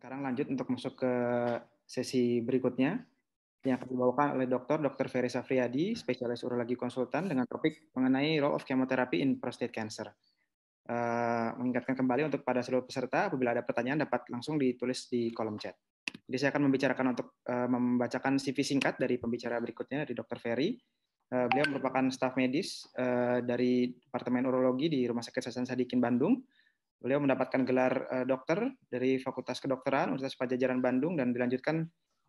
Sekarang lanjut untuk masuk ke sesi berikutnya yang akan dibawakan oleh Dr. Dr. Ferry Safriadi, spesialis urologi konsultan dengan topik mengenai role of chemotherapy in prostate cancer. Uh, mengingatkan kembali untuk pada seluruh peserta apabila ada pertanyaan dapat langsung ditulis di kolom chat. Jadi saya akan membicarakan untuk uh, membacakan CV singkat dari pembicara berikutnya dari Dr. Ferry. Eh, beliau merupakan staf medis eh, dari Departemen Urologi di Rumah Sakit Hasan Sadikin Bandung. Beliau mendapatkan gelar eh, dokter dari Fakultas Kedokteran Universitas Pajajaran Bandung dan dilanjutkan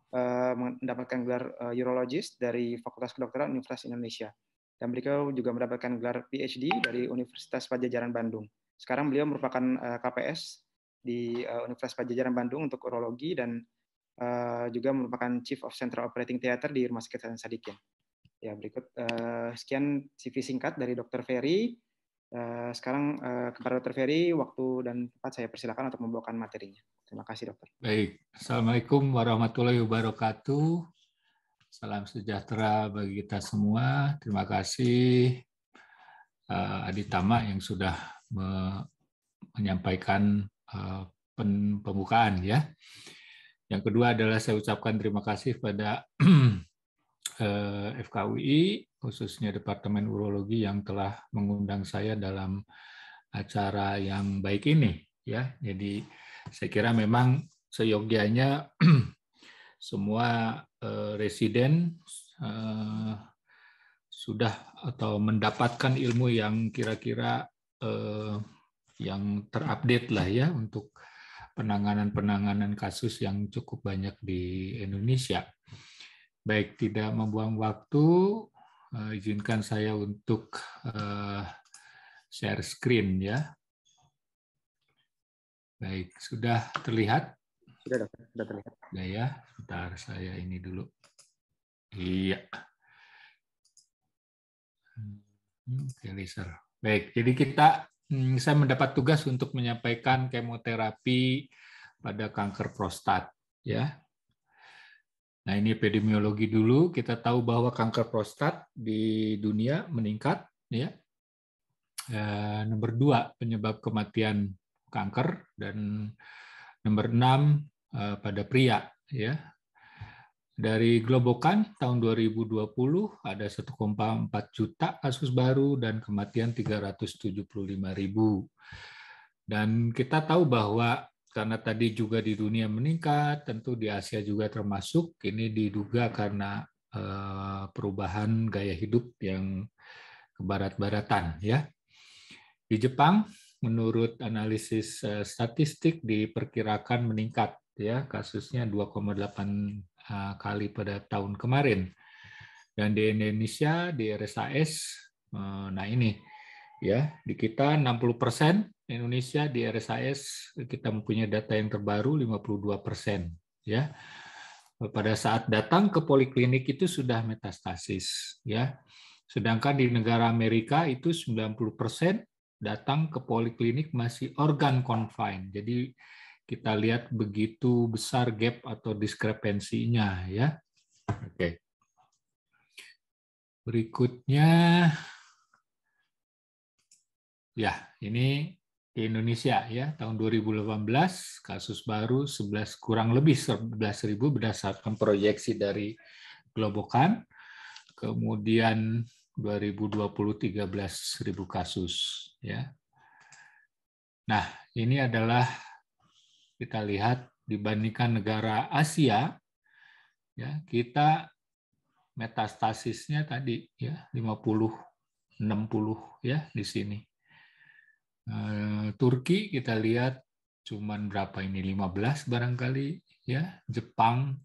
mendapatkan gelar urologis dari Fakultas Kedokteran Universitas Indonesia. Dan beliau juga mendapatkan gelar PhD dari Universitas Pajajaran Bandung. Sekarang beliau merupakan KPS di Universitas Pajajaran Bandung untuk urologi dan juga merupakan Chief of Central Operating Theater di Rumah Sakit Hasan Sadikin. Ya, berikut uh, sekian CV singkat dari Dokter Ferry. Uh, sekarang uh, eh, kepada Dokter Ferry, waktu dan tempat saya persilakan untuk membawakan materinya. Terima kasih, Dokter. Baik. Assalamualaikum warahmatullahi wabarakatuh. Salam sejahtera bagi kita semua. Terima kasih uh, Aditama yang sudah me menyampaikan uh, pembukaan ya. Yang kedua adalah saya ucapkan terima kasih pada FKUI, khususnya Departemen Urologi yang telah mengundang saya dalam acara yang baik ini. Ya, jadi saya kira memang seyogianya semua eh, residen eh, sudah atau mendapatkan ilmu yang kira-kira eh, yang terupdate lah ya untuk penanganan-penanganan kasus yang cukup banyak di Indonesia. Baik, tidak membuang waktu, uh, izinkan saya untuk uh, share screen ya. Baik, sudah terlihat? Sudah, sudah terlihat. Sudah ya, sebentar saya ini dulu. Iya. Hmm, oke, laser. Baik, jadi kita hmm, saya mendapat tugas untuk menyampaikan kemoterapi pada kanker prostat ya. Nah, ini epidemiologi dulu. Kita tahu bahwa kanker prostat di dunia meningkat, ya. E, nomor dua penyebab kematian kanker dan nomor enam e, pada pria, ya. Dari Globokan tahun 2020 ada 1,4 juta kasus baru dan kematian 375 ribu. Dan kita tahu bahwa karena tadi juga di dunia meningkat, tentu di Asia juga termasuk. Ini diduga karena eh, perubahan gaya hidup yang ke barat baratan ya. Di Jepang, menurut analisis eh, statistik diperkirakan meningkat ya kasusnya 2,8 eh, kali pada tahun kemarin. Dan di Indonesia di RSAS nah ini ya di kita 60 persen Indonesia di RSIS kita mempunyai data yang terbaru 52 persen. Ya, pada saat datang ke poliklinik itu sudah metastasis. Ya, sedangkan di negara Amerika itu 90 persen datang ke poliklinik masih organ confined. Jadi kita lihat begitu besar gap atau diskrepensinya ya. Oke. Berikutnya ya, ini di Indonesia ya tahun 2018 kasus baru 11 kurang lebih 11.000 berdasarkan proyeksi dari Globokan. Kemudian 2020 13.000 kasus ya. Nah, ini adalah kita lihat dibandingkan negara Asia ya, kita metastasisnya tadi ya 50 60 ya di sini. Eh, Turki kita lihat cuman berapa ini 15 barangkali ya Jepang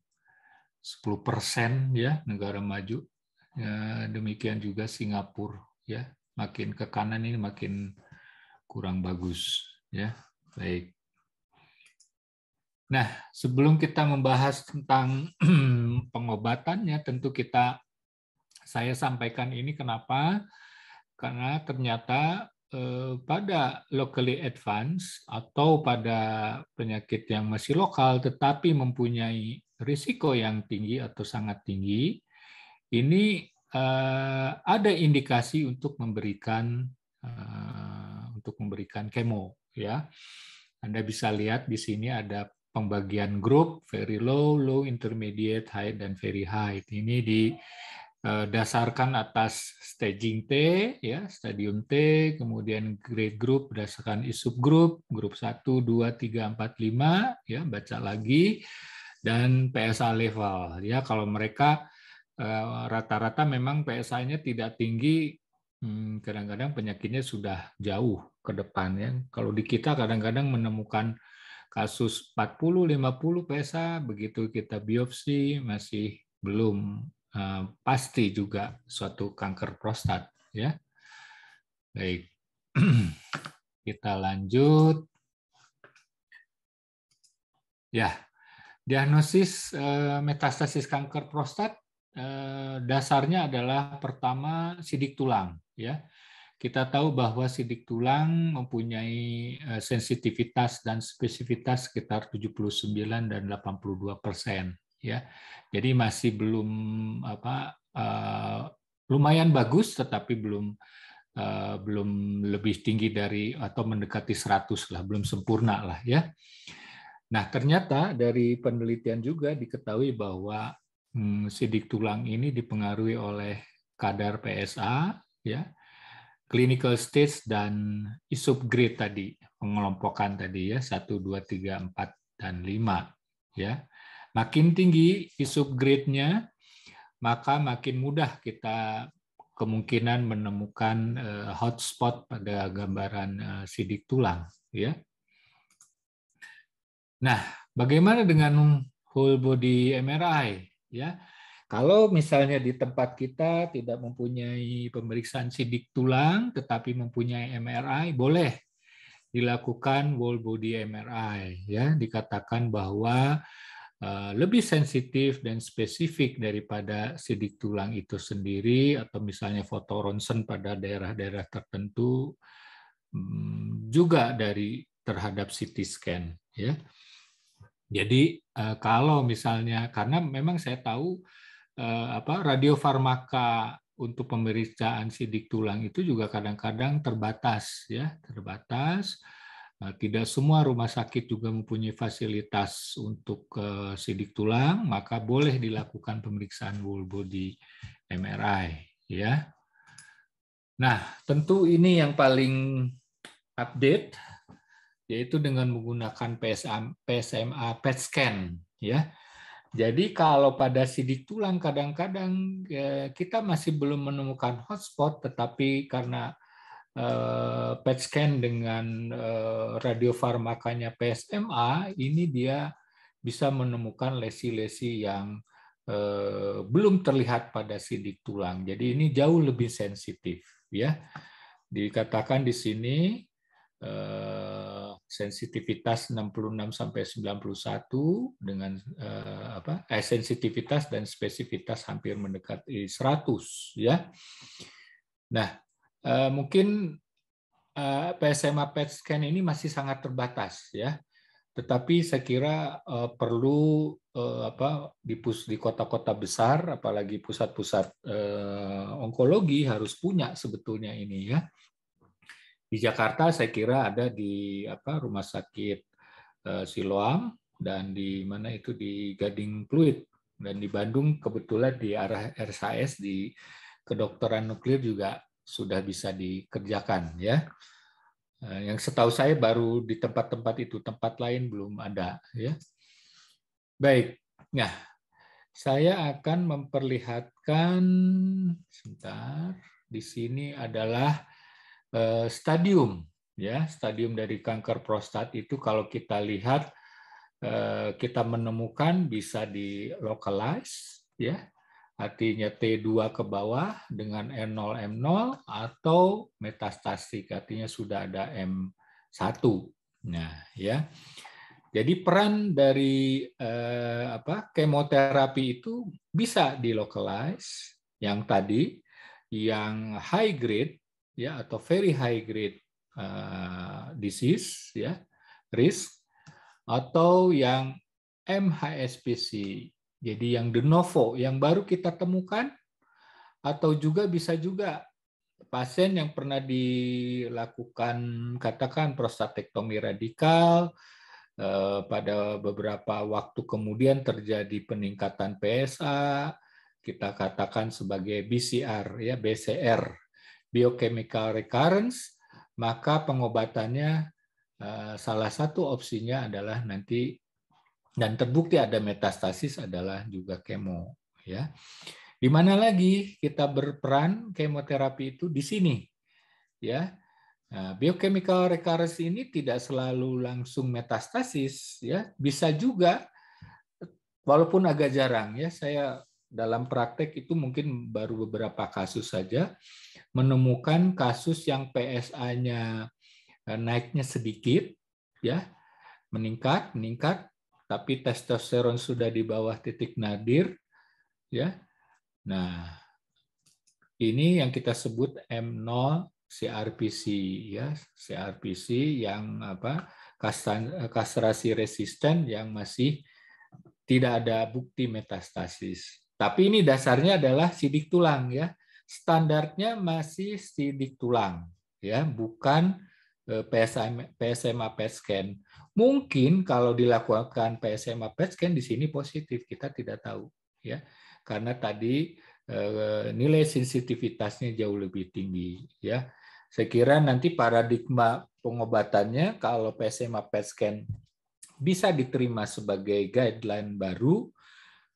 10 persen ya negara maju ya, demikian juga Singapura ya makin ke kanan ini makin kurang bagus ya baik nah sebelum kita membahas tentang pengobatannya tentu kita saya sampaikan ini kenapa karena ternyata Eh, pada locally advanced atau pada penyakit yang masih lokal tetapi mempunyai risiko yang tinggi atau sangat tinggi, ini eh, ada indikasi untuk memberikan eh, untuk memberikan kemo ya. Anda bisa lihat di sini ada pembagian grup very low, low intermediate, high dan very high. Ini di Eh, dasarkan atas staging T, ya, stadium T, kemudian grade group berdasarkan isub group, grup 1, 2, 3, 4, 5, ya, baca lagi, dan PSA level. Ya, kalau mereka eh, rata-rata memang PSA-nya tidak tinggi, hmm, kadang-kadang penyakitnya sudah jauh ke depan. Ya. Kalau di kita kadang-kadang menemukan kasus 40-50 PSA, begitu kita biopsi masih belum Eh, pasti juga suatu kanker prostat ya. Baik. Kita lanjut. Ya. Diagnosis eh, metastasis kanker prostat eh, dasarnya adalah pertama sidik tulang ya. Kita tahu bahwa sidik tulang mempunyai sensitivitas dan spesifitas sekitar 79 dan 82 persen ya. Jadi masih belum apa uh, lumayan bagus tetapi belum uh, belum lebih tinggi dari atau mendekati 100 lah, belum sempurna lah ya. Nah, ternyata dari penelitian juga diketahui bahwa hmm, sidik tulang ini dipengaruhi oleh kadar PSA ya clinical stage dan subgrade tadi, pengelompokan tadi ya, 1, 2, 3, 4, dan 5. Ya. Makin tinggi isu grade-nya, maka makin mudah kita kemungkinan menemukan eh, hotspot pada gambaran eh, sidik tulang, ya. Nah, bagaimana dengan whole body MRI, ya? Kalau misalnya di tempat kita tidak mempunyai pemeriksaan sidik tulang tetapi mempunyai MRI, boleh dilakukan whole body MRI ya, dikatakan bahwa Eh, lebih sensitif dan spesifik daripada sidik tulang itu sendiri atau misalnya foto ronsen pada daerah-daerah tertentu mm, juga dari terhadap CT scan ya. Jadi eh, kalau misalnya karena memang saya tahu eh, apa radiofarmaka untuk pemeriksaan sidik tulang itu juga kadang-kadang terbatas ya, terbatas Eh, tidak semua rumah sakit juga mempunyai fasilitas untuk eh, sidik tulang, maka boleh dilakukan pemeriksaan whole body MRI, ya. Nah, tentu ini yang paling update yaitu dengan menggunakan PSA, PSMA PET scan, ya. Jadi kalau pada sidik tulang kadang-kadang eh, kita masih belum menemukan hotspot, tetapi karena Eh, PET scan dengan eh, radiofarmakanya PSMA ini dia bisa menemukan lesi-lesi yang eh, belum terlihat pada sidik tulang. Jadi ini jauh lebih sensitif ya. Dikatakan di sini sensitivitas 66 sampai 91 dengan apa? Eh, sensitivitas dan spesifitas hampir mendekati 100 ya. Nah, Eh, mungkin uh, eh, PSMA ya, PET scan ini masih sangat terbatas ya. Tetapi saya kira eh, perlu apa di pus di kota-kota besar apalagi pusat-pusat onkologi harus punya sebetulnya ini ya. Di Jakarta saya kira ada di apa rumah sakit Siloam dan di mana itu di Gading Pluit dan di Bandung kebetulan di arah RSAS di kedokteran nuklir juga sudah bisa dikerjakan ya. Eh, yang setahu saya baru di tempat-tempat itu, tempat lain belum ada ya. Baik. Nah, saya akan memperlihatkan sebentar. Di sini adalah eh, stadium ya, stadium dari kanker prostat itu kalau kita lihat eh, kita menemukan bisa di localize ya artinya T2 ke bawah dengan N0 M0 atau metastasik artinya sudah ada M1. Nah, ya. Jadi peran dari eh, apa kemoterapi itu bisa di localize yang tadi yang high grade ya atau very high grade eh, disease ya risk atau yang MHSPC jadi yang de novo, yang baru kita temukan, atau juga bisa juga pasien yang pernah dilakukan katakan prostatektomi radikal, eh, pada beberapa waktu kemudian terjadi peningkatan PSA, kita katakan sebagai BCR ya BCR biochemical recurrence, maka pengobatannya eh, salah satu opsinya adalah nanti dan terbukti ada metastasis adalah juga kemo ya. Di mana lagi kita berperan kemoterapi itu di sini. Ya. Nah, biochemical recurrence ini tidak selalu langsung metastasis ya, bisa juga walaupun agak jarang ya saya dalam praktek itu mungkin baru beberapa kasus saja menemukan kasus yang PSA-nya eh, naiknya sedikit ya meningkat meningkat tapi testosteron sudah di bawah titik nadir, ya. Nah, ini yang kita sebut M0 CRPC ya, CRPC yang apa? kastrasi resisten yang masih tidak ada bukti metastasis. Tapi ini dasarnya adalah sidik tulang ya. Standarnya masih sidik tulang ya, bukan Eh, PSM, PSMA PET scan. Mungkin kalau dilakukan PSMA PET scan di sini positif, kita tidak tahu ya. Karena tadi eh, nilai sensitivitasnya jauh lebih tinggi ya. Saya kira nanti paradigma pengobatannya kalau PSMA PET scan bisa diterima sebagai guideline baru,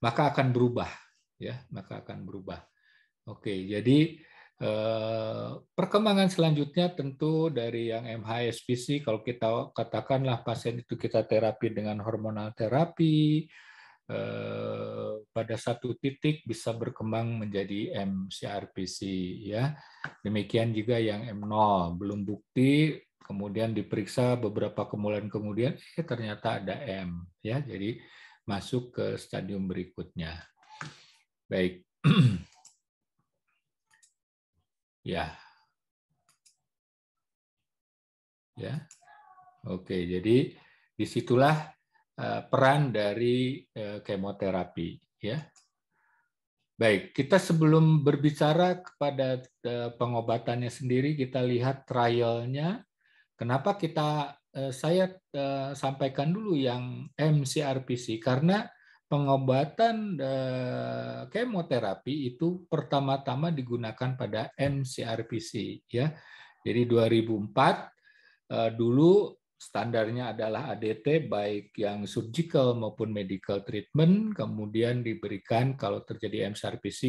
maka akan berubah ya, maka akan berubah. Oke, jadi Eh, perkembangan selanjutnya tentu dari yang MHSPC, kalau kita katakanlah pasien itu kita terapi dengan hormonal terapi, eh, pada satu titik bisa berkembang menjadi MCRPC. ya. Demikian juga yang M0, belum bukti, kemudian diperiksa beberapa kemuliaan kemudian, eh ternyata ada M. ya. Jadi masuk ke stadium berikutnya. Baik. Ya. Ya. Oke, jadi disitulah eh, peran dari eh, kemoterapi ya. Baik, kita sebelum berbicara kepada eh, pengobatannya sendiri kita lihat trialnya. Kenapa kita saya sampaikan dulu yang MCRPC karena pengobatan eh, kemoterapi itu pertama-tama digunakan pada mCRPC ya. Jadi 2004 eh, dulu standarnya adalah ADT baik yang surgical maupun medical treatment kemudian diberikan kalau terjadi mCRPC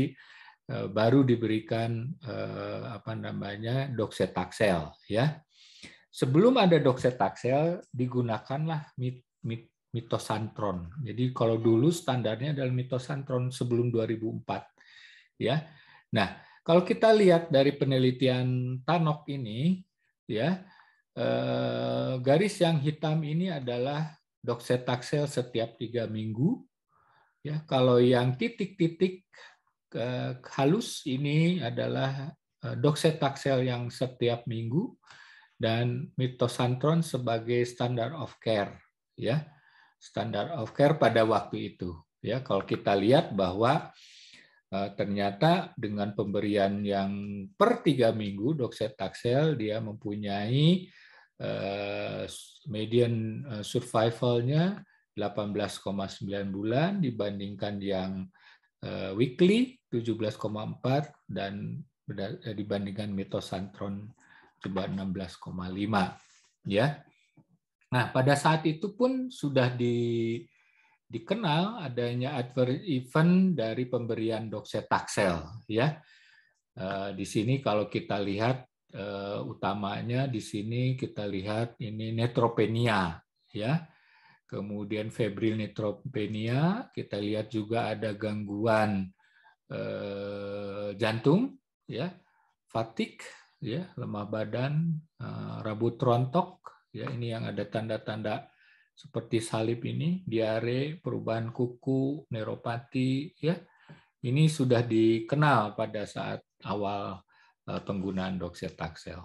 eh, baru diberikan apa namanya doxetaxel ya. Sebelum ada doxetaxel digunakanlah mit, mit, mitosantron. Jadi kalau dulu standarnya adalah mitosantron sebelum 2004 ya. Nah, kalau kita lihat dari penelitian Tanok ini ya eh, garis yang hitam ini adalah doxetaxel setiap tiga minggu. Ya, kalau yang titik-titik eh, halus ini adalah eh, doxetaxel yang setiap minggu dan mitosantron sebagai standar of care ya standard of care pada waktu itu. Ya, kalau kita lihat bahwa eh, ternyata dengan pemberian yang per tiga minggu doxetaxel dia mempunyai eh, median eh, survivalnya 18,9 bulan dibandingkan yang weekly 17,4 dan dibandingkan mitosantron coba 16,5 ya Nah, pada saat itu pun sudah di, dikenal adanya adverse event dari pemberian dokset taksel ya. Eh, di sini kalau kita lihat eh, utamanya di sini kita lihat ini neutropenia ya. Kemudian febril neutropenia, kita lihat juga ada gangguan eh, jantung ya, fatik ya, lemah badan, rambut rabut rontok ya ini yang ada tanda-tanda seperti salib ini, diare, perubahan kuku, neuropati, ya. Ini sudah dikenal pada saat awal eh, penggunaan doxetaxel.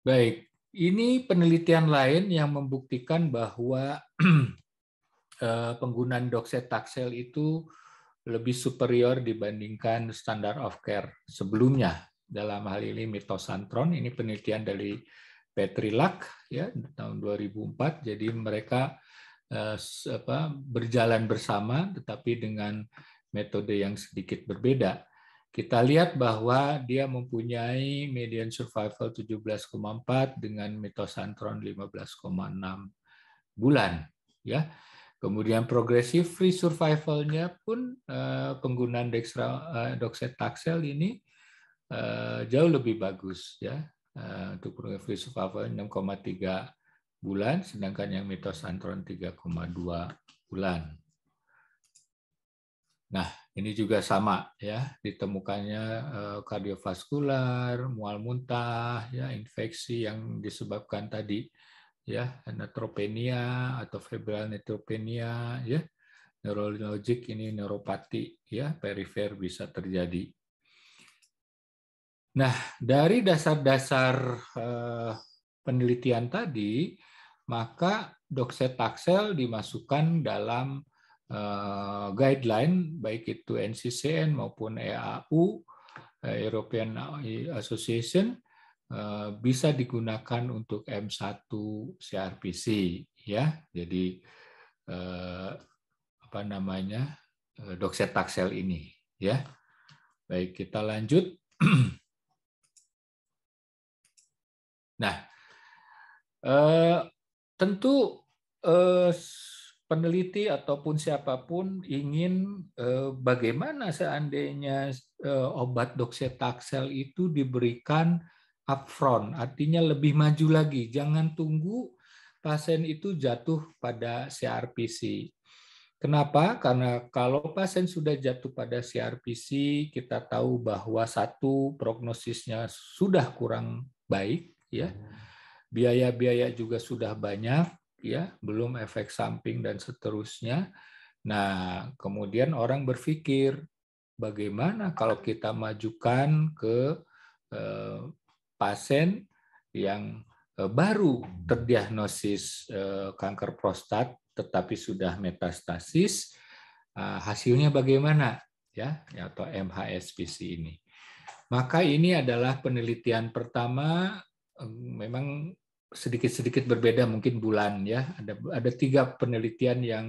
Baik, ini penelitian lain yang membuktikan bahwa eh, penggunaan doxetaxel itu lebih superior dibandingkan standar of care sebelumnya dalam hal ini mitosantron ini penelitian dari Petri Luck ya tahun 2004 jadi mereka eh, apa, berjalan bersama tetapi dengan metode yang sedikit berbeda kita lihat bahwa dia mempunyai median survival 17,4 dengan mitosantron 15,6 bulan ya. Kemudian progresif free survivalnya pun eh, penggunaan dextra, eh, doxetaxel ini eh, jauh lebih bagus ya. Eh, untuk program free survival 6,3 bulan, sedangkan yang mitos antron 3,2 bulan. Nah, ini juga sama ya, ditemukannya eh, kardiovaskular, mual muntah, ya infeksi yang disebabkan tadi ya, neutropenia atau febrile neutropenia ya, neurologic ini neuropati ya, perifer bisa terjadi Nah, dari dasar-dasar eh, penelitian tadi, maka doxetaxel dimasukkan dalam eh, guideline baik itu NCCN maupun EAU eh, European Association bisa digunakan untuk M1 CRPC ya. Jadi apa namanya? doxetaxel ini ya. Baik, kita lanjut. Eh, tentu eh, peneliti ataupun siapapun ingin eh, bagaimana seandainya obat doxetaxel itu diberikan upfront, artinya lebih maju lagi. Jangan tunggu pasien itu jatuh pada CRPC. Kenapa? Karena kalau pasien sudah jatuh pada CRPC, kita tahu bahwa satu prognosisnya sudah kurang baik, ya. Hmm biaya-biaya juga sudah banyak ya, belum efek samping dan seterusnya. Nah, kemudian orang berpikir bagaimana kalau kita majukan ke eh, pasien yang eh, baru terdiagnosis eh, kanker prostat tetapi sudah metastasis hasilnya bagaimana ya atau MHSPC ini. Maka ini adalah penelitian pertama memang sedikit-sedikit berbeda mungkin bulan ya ada ada tiga penelitian yang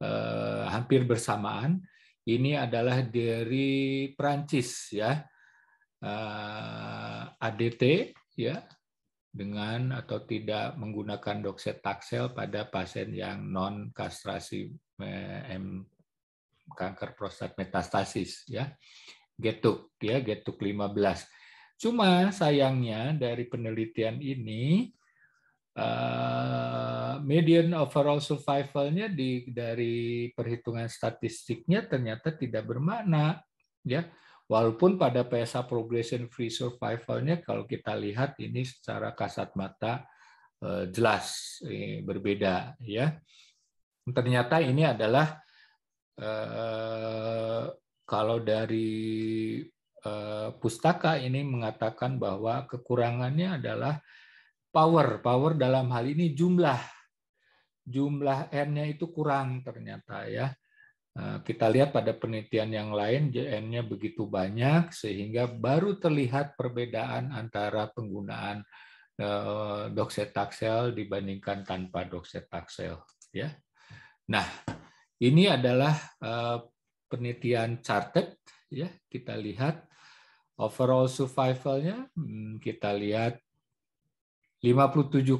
eh, hampir bersamaan ini adalah dari Prancis ya eh, ADT ya dengan atau tidak menggunakan doxetaxel pada pasien yang non kastrasi eh, M kanker prostat metastasis ya getuk ya getuk 15 Cuma sayangnya dari penelitian ini uh, median overall survivalnya di dari perhitungan statistiknya ternyata tidak bermakna ya walaupun pada PSA progression free survivalnya kalau kita lihat ini secara kasat mata eh, jelas eh, berbeda ya ternyata ini adalah uh, kalau dari Eh, pustaka ini mengatakan bahwa kekurangannya adalah power. Power dalam hal ini jumlah. Jumlah n-nya itu kurang ternyata ya. Eh, kita lihat pada penelitian yang lain n-nya begitu banyak sehingga baru terlihat perbedaan antara penggunaan eh, doxetaxel dibandingkan tanpa doxetaxel ya. Nah, ini adalah penelitian charted ya kita lihat Overall survivalnya hmm, kita lihat 57,6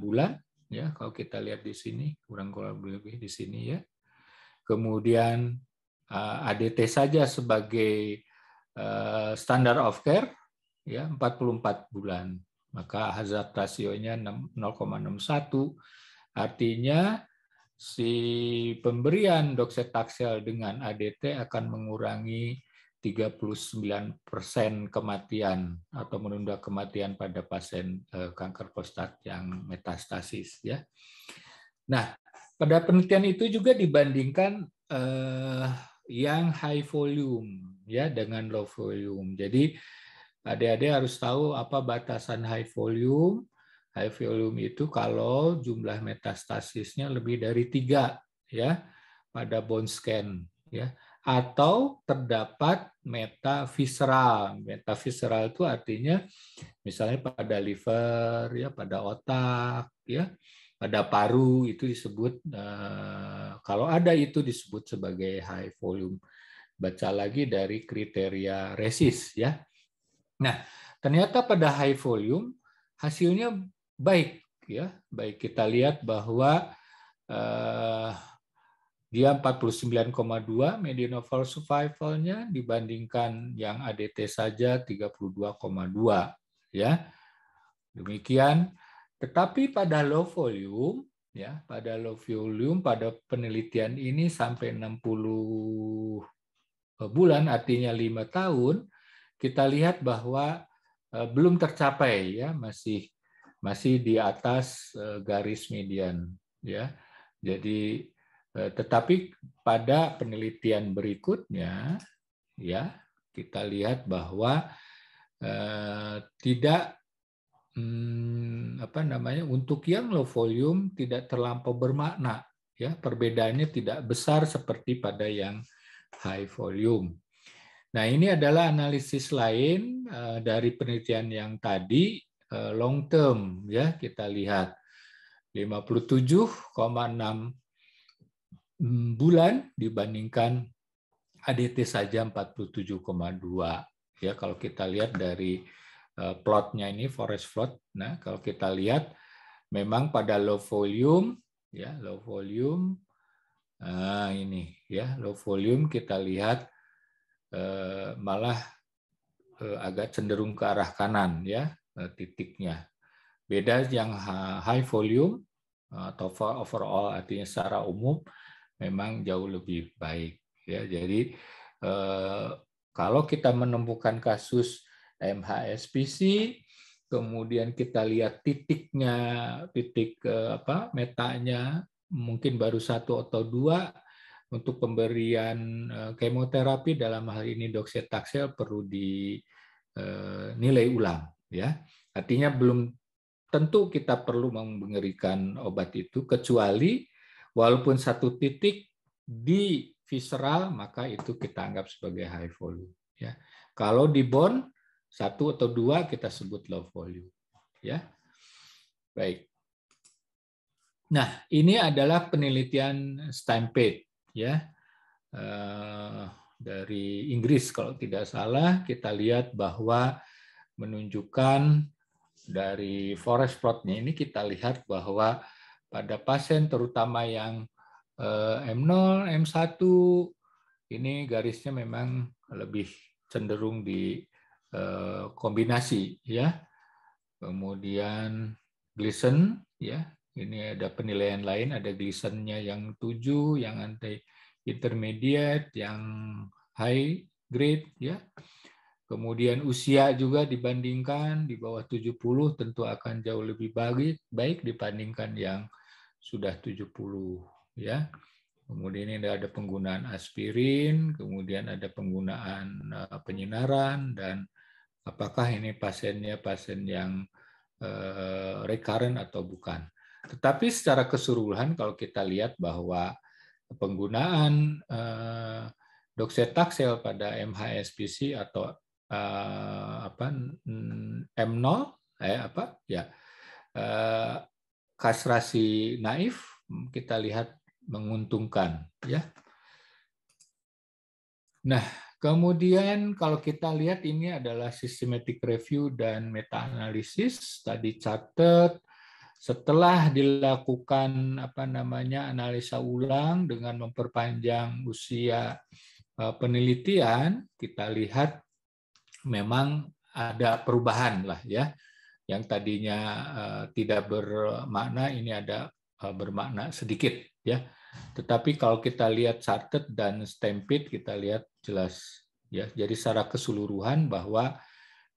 bulan ya kalau kita lihat di sini kurang kurang lebih di sini ya. Kemudian eh, ADT saja sebagai eh, standar of care ya 44 bulan. Maka hazard rasionya 0,61 artinya si pemberian doxetaxel dengan ADT akan mengurangi 39 persen kematian atau menunda kematian pada pasien eh, kanker prostat yang metastasis ya. Nah pada penelitian itu juga dibandingkan eh, yang high volume ya dengan low volume. Jadi adik-adik harus tahu apa batasan high volume. High volume itu kalau jumlah metastasisnya lebih dari tiga ya pada bone scan ya atau terdapat metavisceral. Metavisceral itu artinya misalnya pada liver ya, pada otak ya, pada paru itu disebut eh, kalau ada itu disebut sebagai high volume. Baca lagi dari kriteria resis ya. Nah, ternyata pada high volume hasilnya baik ya. Baik kita lihat bahwa eh, dia 49,2 median overall survival-nya dibandingkan yang ADT saja 32,2 ya. Demikian. Tetapi pada low volume ya, pada low volume pada penelitian ini sampai 60 eh, bulan artinya 5 tahun kita lihat bahwa eh, belum tercapai ya masih masih di atas eh, garis median ya. Jadi Eh, tetapi pada penelitian berikutnya, ya kita lihat bahwa eh, tidak hmm, apa namanya untuk yang low volume tidak terlampau bermakna, ya perbedaannya tidak besar seperti pada yang high volume. Nah ini adalah analisis lain eh, dari penelitian yang tadi long term, ya kita lihat Mm, bulan dibandingkan ADT saja 47,2 ya kalau kita lihat dari eh, plotnya ini forest plot. Nah, kalau kita lihat memang pada low volume ya, low volume nah ini ya, low volume kita lihat eh, malah eh, agak cenderung ke arah kanan ya titiknya. Beda yang high volume atau overall artinya secara umum memang jauh lebih baik ya jadi eh, kalau kita menemukan kasus MHSPC kemudian kita lihat titiknya titik eh, apa metanya mungkin baru satu atau dua untuk pemberian eh, kemoterapi dalam hal ini doxetaxel perlu dinilai ulang ya artinya belum tentu kita perlu memberikan obat itu kecuali Walaupun satu titik di visceral, maka itu kita anggap sebagai high volume. Ya. Kalau di bone, satu atau dua kita sebut low volume. Ya. Baik. Nah, ini adalah penelitian Stampede. Ya. Eh, dari Inggris kalau tidak salah, kita lihat bahwa menunjukkan dari forest plotnya ini kita lihat bahwa pada pasien terutama yang M0, eh, M1 ini garisnya memang lebih cenderung di eh, kombinasi ya. Kemudian Gleason ya. Ini ada penilaian lain, ada Gleason-nya yang 7, yang anti intermediate, yang high grade ya. Kemudian usia juga dibandingkan di bawah 70 tentu akan jauh lebih baik dibandingkan yang sudah 70 ya. Kemudian ini ada penggunaan aspirin, kemudian ada penggunaan eh, penyinaran dan apakah ini pasiennya pasien yang eh, recurrent atau bukan. Tetapi secara keseluruhan kalau kita lihat bahwa penggunaan eh, doxetaxel pada MHSPC atau apa M0 mm, eh apa ya kasrasi naif kita lihat menguntungkan ya. Nah, kemudian kalau kita lihat ini adalah systematic review dan meta analisis tadi catat setelah dilakukan apa namanya analisa ulang dengan memperpanjang usia eh, penelitian kita lihat memang ada perubahan lah ya yang tadinya eh, tidak bermakna ini ada eh, bermakna sedikit ya tetapi kalau kita lihat charted dan Stampede kita lihat jelas ya jadi secara keseluruhan bahwa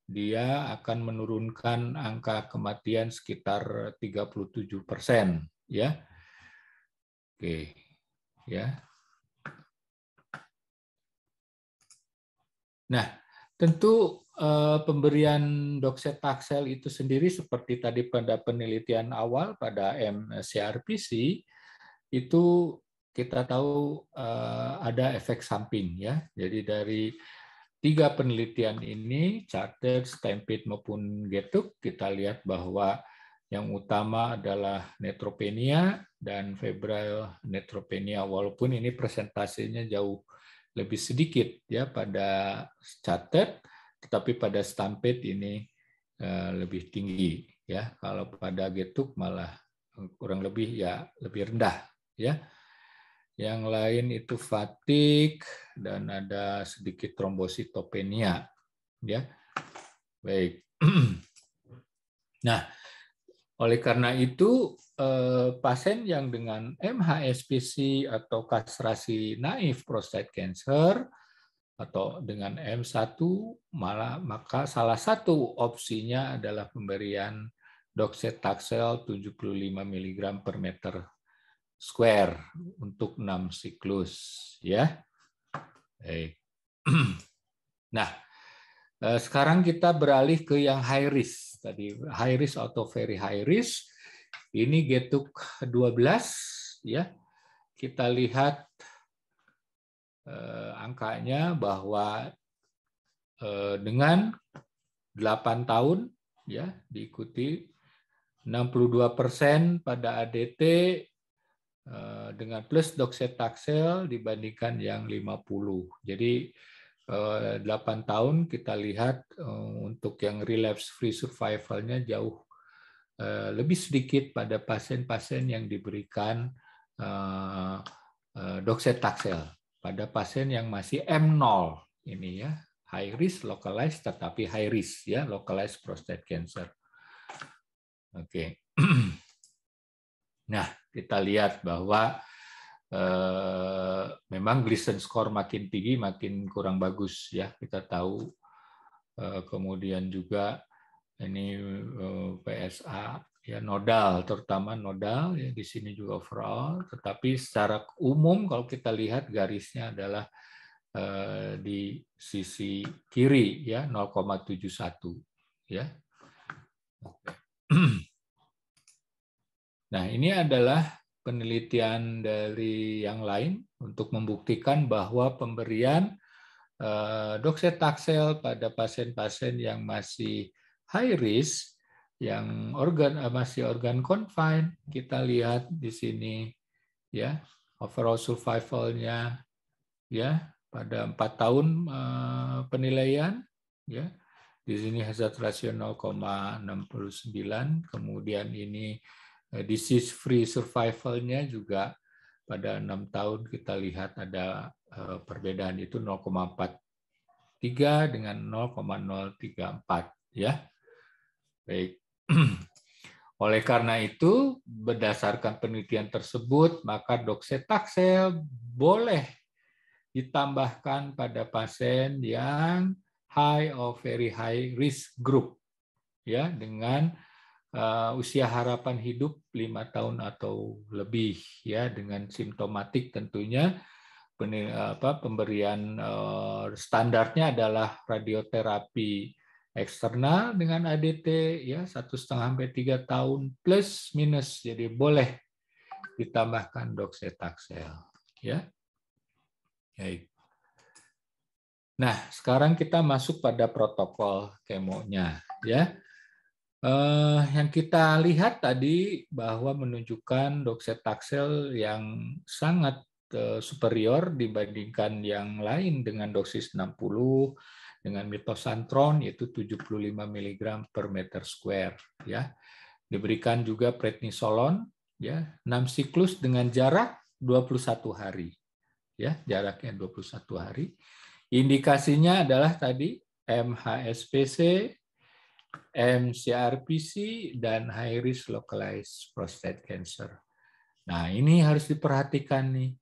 dia akan menurunkan angka kematian sekitar 37 persen ya oke ya nah tentu Eh, pemberian dokset itu sendiri seperti tadi pada penelitian awal pada MCRPC itu kita tahu eh, ada efek samping ya. Jadi dari tiga penelitian ini, Charter, Stampede maupun Getuk, kita lihat bahwa yang utama adalah netropenia dan febrile netropenia walaupun ini presentasinya jauh lebih sedikit ya pada Charter tetapi pada stampede ini eh, lebih tinggi ya kalau pada getuk malah eh, kurang lebih ya lebih rendah ya yang lain itu fatik dan ada sedikit trombositopenia ya baik nah oleh karena itu, eh, pasien yang dengan MHSPC atau kastrasi naif prostate cancer atau dengan M1 malah maka salah satu opsinya adalah pemberian doxetaxel 75 mg per meter square untuk 6 siklus ya. Baik. Nah, eh, sekarang kita beralih ke yang high risk. Tadi high risk atau very high risk. Ini getuk 12 ya. Kita lihat eh, angkanya bahwa eh, dengan 8 tahun ya diikuti 62 persen pada ADT eh, dengan plus doxetaxel dibandingkan yang 50. Jadi 8 eh, tahun kita lihat eh, untuk yang relapse free survivalnya jauh eh, lebih sedikit pada pasien-pasien yang diberikan doxetaxel pada pasien yang masih M0 ini ya, high risk localized tetapi high risk ya, localized prostate cancer. Oke. Okay. Nah, kita lihat bahwa eh, memang Gleason score makin tinggi makin kurang bagus ya, kita tahu. Eh, kemudian juga ini eh, PSA ya nodal terutama nodal ya di sini juga overall tetapi secara umum kalau kita lihat garisnya adalah eh, di sisi kiri ya 0,71 ya Nah, ini adalah penelitian dari yang lain untuk membuktikan bahwa pemberian eh, doxetaxel pada pasien-pasien yang masih high risk yang organ eh, masih organ confined kita lihat di sini ya overall survivalnya ya pada empat tahun eh, penilaian ya di sini hazard ratio 0,69 kemudian ini eh, disease free survivalnya juga pada enam tahun kita lihat ada perbedaan itu 0,43 dengan 0,034 ya baik Oleh karena itu, berdasarkan penelitian tersebut, maka doxetaxel boleh ditambahkan pada pasien yang high or very high risk group ya dengan uh, usia harapan hidup lima tahun atau lebih ya dengan simptomatik tentunya apa, pemberian uh, standarnya adalah radioterapi eksternal dengan ADT ya satu setengah sampai tiga tahun plus minus jadi boleh ditambahkan doxetaxel ya baik nah sekarang kita masuk pada protokol kemonya ya eh, yang kita lihat tadi bahwa menunjukkan doxetaxel yang sangat eh, superior dibandingkan yang lain dengan dosis 60 dengan mitosantron yaitu 75 mg per meter square ya. Diberikan juga prednisolon ya 6 siklus dengan jarak 21 hari. Ya, jaraknya 21 hari. Indikasinya adalah tadi MHSPC, MCRPC dan high risk localized prostate cancer. Nah, ini harus diperhatikan nih.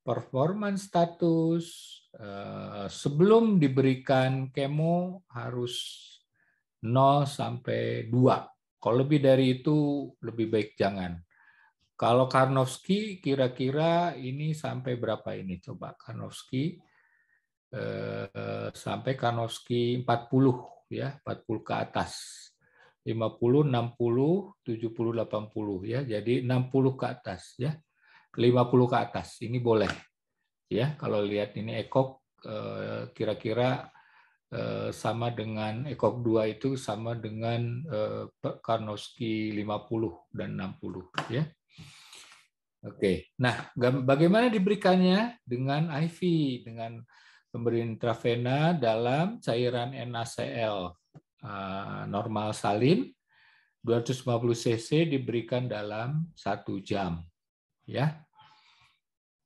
Performance status, Eh, sebelum diberikan kemo harus 0 sampai 2. Kalau lebih dari itu lebih baik jangan. Kalau Karnowski kira-kira ini sampai berapa ini coba Karnowski eh, sampai Karnowski 40 ya, 40 ke atas. 50, 60, 70, 80 ya. Jadi 60 ke atas ya. 50 ke atas ini boleh ya kalau lihat ini ekok eh, kira-kira eh, sama dengan ekok 2 itu sama dengan eh, Karnowski 50 dan 60 ya. Oke. Nah, bagaimana diberikannya dengan IV dengan pemberian intravena dalam cairan NaCl normal salin 250 cc diberikan dalam satu jam ya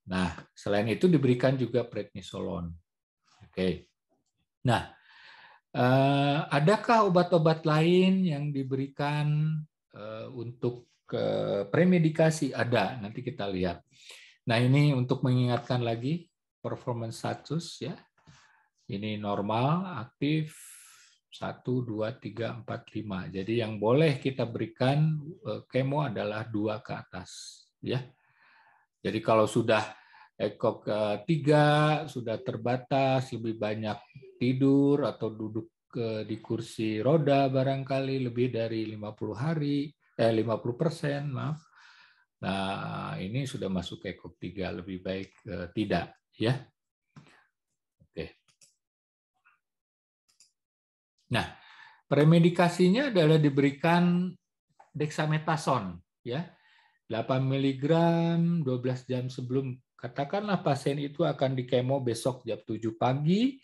Nah, selain itu diberikan juga prednisolon. Oke. Nah, eh, adakah obat-obat lain yang diberikan eh, untuk eh, premedikasi? Ada, nanti kita lihat. Nah, ini untuk mengingatkan lagi performance status ya. Ini normal, aktif 1 2 3 4 5. Jadi yang boleh kita berikan kemo adalah dua ke atas ya. Jadi kalau sudah ekok tiga, sudah terbatas, lebih banyak tidur atau duduk eh, di kursi roda barangkali lebih dari 50 hari, eh 50 persen, maaf. Nah, ini sudah masuk ekok tiga, lebih baik eh, tidak, ya. Oke. Nah, premedikasinya adalah diberikan dexamethasone, ya. 8 mg 12 jam sebelum katakanlah pasien itu akan dikemo besok jam 7 pagi,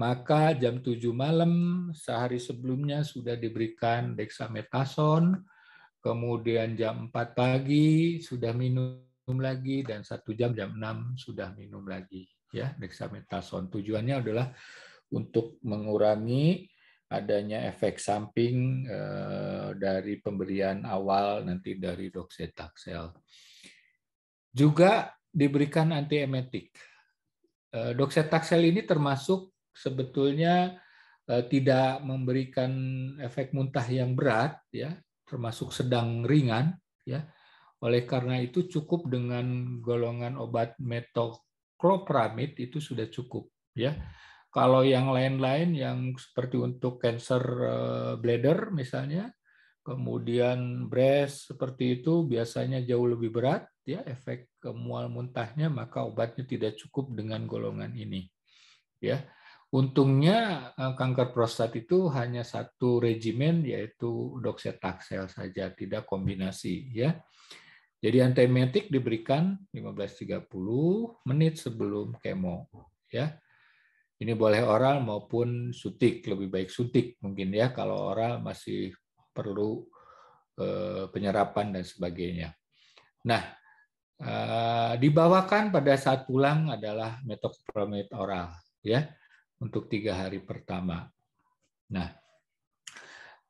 maka jam 7 malam sehari sebelumnya sudah diberikan dexamethason kemudian jam 4 pagi sudah minum lagi dan satu jam jam 6 sudah minum lagi ya dexamethason Tujuannya adalah untuk mengurangi adanya efek samping eh, dari pemberian awal nanti dari doxetaxel. Juga diberikan antiemetik. Eh, doxetaxel ini termasuk sebetulnya eh, tidak memberikan efek muntah yang berat ya, termasuk sedang ringan ya. Oleh karena itu cukup dengan golongan obat metoclopramid itu sudah cukup ya kalau yang lain-lain yang seperti untuk cancer eh, bladder misalnya, kemudian breast seperti itu biasanya jauh lebih berat ya efek kemual muntahnya maka obatnya tidak cukup dengan golongan ini. Ya. Untungnya eh, kanker prostat itu hanya satu regimen yaitu doxetaxel saja, tidak kombinasi ya. Jadi antiemetik diberikan 15-30 menit sebelum kemo ya. Ini boleh oral maupun sutik, lebih baik sutik mungkin ya kalau oral masih perlu eh, penyerapan dan sebagainya. Nah, eh, dibawakan pada saat pulang adalah metode oral ya untuk tiga hari pertama. Nah,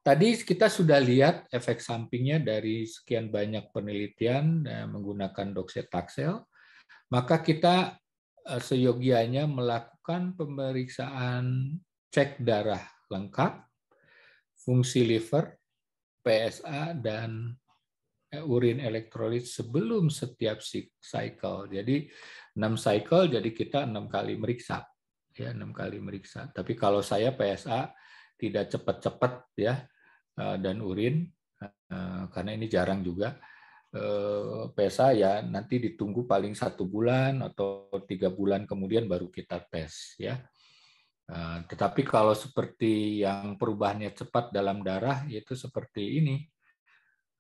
tadi kita sudah lihat efek sampingnya dari sekian banyak penelitian eh, menggunakan doxetaxel, maka kita Eh, seyogianya melakukan pemeriksaan cek darah lengkap, fungsi liver, PSA, dan eh, urin elektrolit sebelum setiap cycle. Jadi 6 cycle jadi kita enam kali meriksa. Ya, 6 kali meriksa. Tapi kalau saya PSA tidak cepat-cepat ya eh, dan urin karena ini jarang juga Eh, PSA ya nanti ditunggu paling satu bulan atau tiga bulan kemudian baru kita tes ya. Eh, tetapi kalau seperti yang perubahannya cepat dalam darah yaitu seperti ini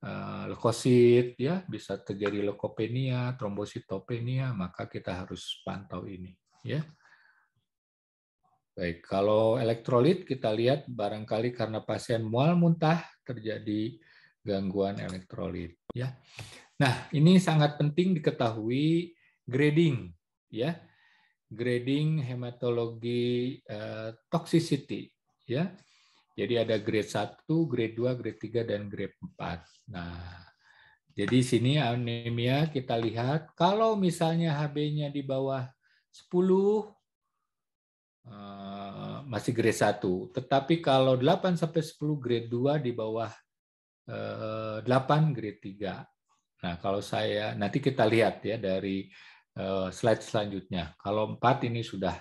eh, leukosit ya bisa terjadi leukopenia, trombositopenia maka kita harus pantau ini ya. Baik, kalau elektrolit kita lihat barangkali karena pasien mual muntah terjadi gangguan elektrolit ya. Nah, ini sangat penting diketahui grading ya. Grading hematologi eh, toxicity ya. Jadi ada grade 1, grade 2, grade 3 dan grade 4. Nah, jadi sini anemia kita lihat kalau misalnya HB-nya di bawah 10 eh, masih grade 1. Tetapi kalau 8 sampai 10 grade 2 di bawah 8 eh, grade 3. Nah, kalau saya nanti kita lihat ya dari eh, slide selanjutnya. Kalau 4 ini sudah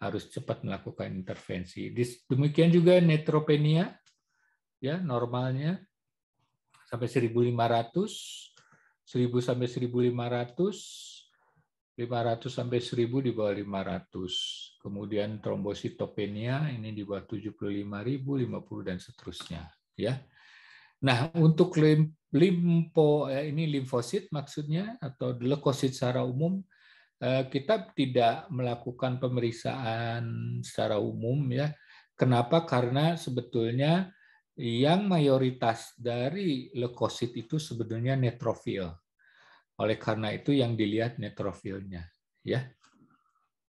harus cepat melakukan intervensi. Demikian juga neutropenia ya normalnya sampai 1500, 1000 sampai 1500, 500 sampai 1000 di bawah 500. Kemudian trombositopenia ini di bawah 75.000, 50 dan seterusnya ya. Nah, untuk limpo ya, ini limfosit maksudnya atau leukosit secara umum eh, kita tidak melakukan pemeriksaan secara umum ya. Kenapa? Karena sebetulnya yang mayoritas dari leukosit itu sebetulnya netrofil. Oleh karena itu yang dilihat netrofilnya, ya.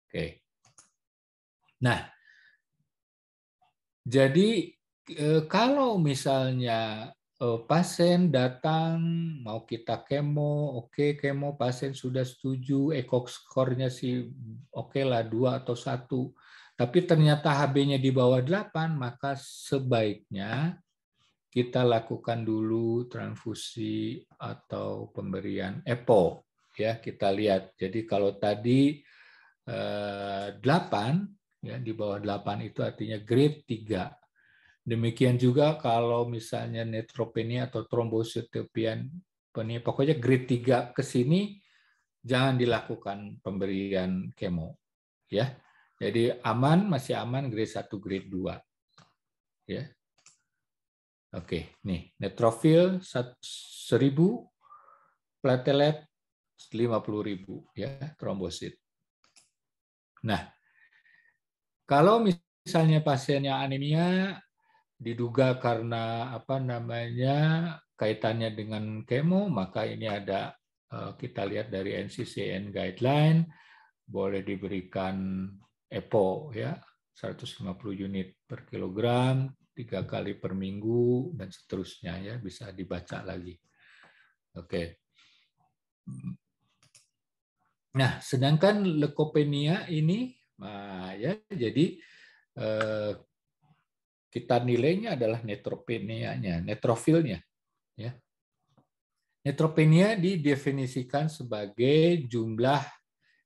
Oke. Nah, jadi Eh, kalau misalnya eh, pasien datang mau kita kemo, oke okay, kemo pasien sudah setuju, ekok skornya sih oke okay lah dua atau satu, tapi ternyata HB-nya di bawah 8, maka sebaiknya kita lakukan dulu transfusi atau pemberian EPO ya kita lihat. Jadi kalau tadi eh, delapan, 8 ya di bawah 8 itu artinya grade 3 Demikian juga kalau misalnya neutropenia atau trombositopenia, pokoknya grade 3 ke sini jangan dilakukan pemberian kemo. Ya. Jadi aman, masih aman grade 1, grade 2. Ya. Oke, nih neutrofil 1000, platelet 50.000 ya, trombosit. Nah, kalau misalnya pasiennya anemia diduga karena apa namanya kaitannya dengan kemo, maka ini ada eh, kita lihat dari NCCN guideline boleh diberikan EPO ya 150 unit per kilogram tiga kali per minggu dan seterusnya ya bisa dibaca lagi. Oke. Nah, sedangkan leukopenia ini nah ya jadi eh, kita nilainya adalah neutropenianya, netrofilnya. Ya. Netropenia didefinisikan sebagai jumlah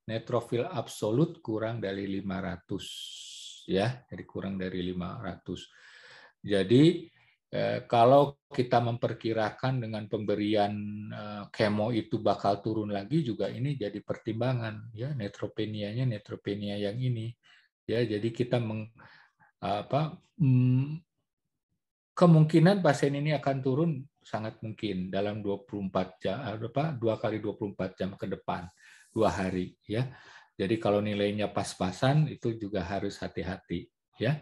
netrofil absolut kurang dari 500 ya, jadi kurang dari 500. Jadi eh, kalau kita memperkirakan dengan pemberian eh, kemo itu bakal turun lagi juga ini jadi pertimbangan ya netropenianya netropenia yang ini ya jadi kita meng, apa hmm, kemungkinan pasien ini akan turun sangat mungkin dalam 24 jam eh, apa dua kali 24 jam ke depan dua hari ya jadi kalau nilainya pas-pasan itu juga harus hati-hati ya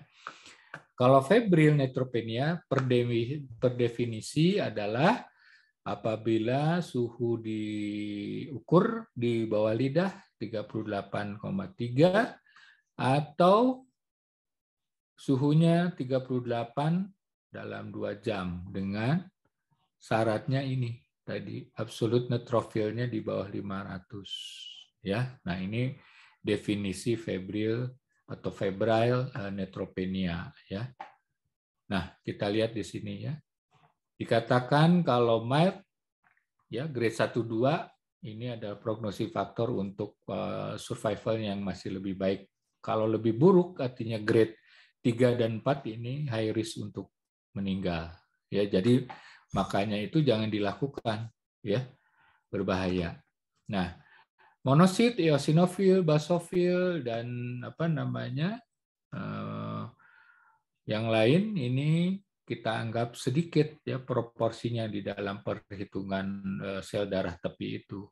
kalau febril neutropenia per, de per definisi adalah apabila suhu diukur di bawah lidah 38,3 atau Suhunya 38 dalam 2 jam dengan syaratnya ini tadi absolut neutrophilnya di bawah 500 ya. Nah, ini definisi febril atau febrile eh, neutropenia ya. Nah, kita lihat di sini ya. Dikatakan kalau mild ya grade 1 2 ini ada prognosis faktor untuk eh, survival yang masih lebih baik. Kalau lebih buruk artinya grade 3 dan 4 ini high risk untuk meninggal. Ya, jadi makanya itu jangan dilakukan, ya. Berbahaya. Nah, monosit, eosinofil, basofil dan apa namanya? Eh, yang lain ini kita anggap sedikit ya proporsinya di dalam perhitungan eh, sel darah tepi itu.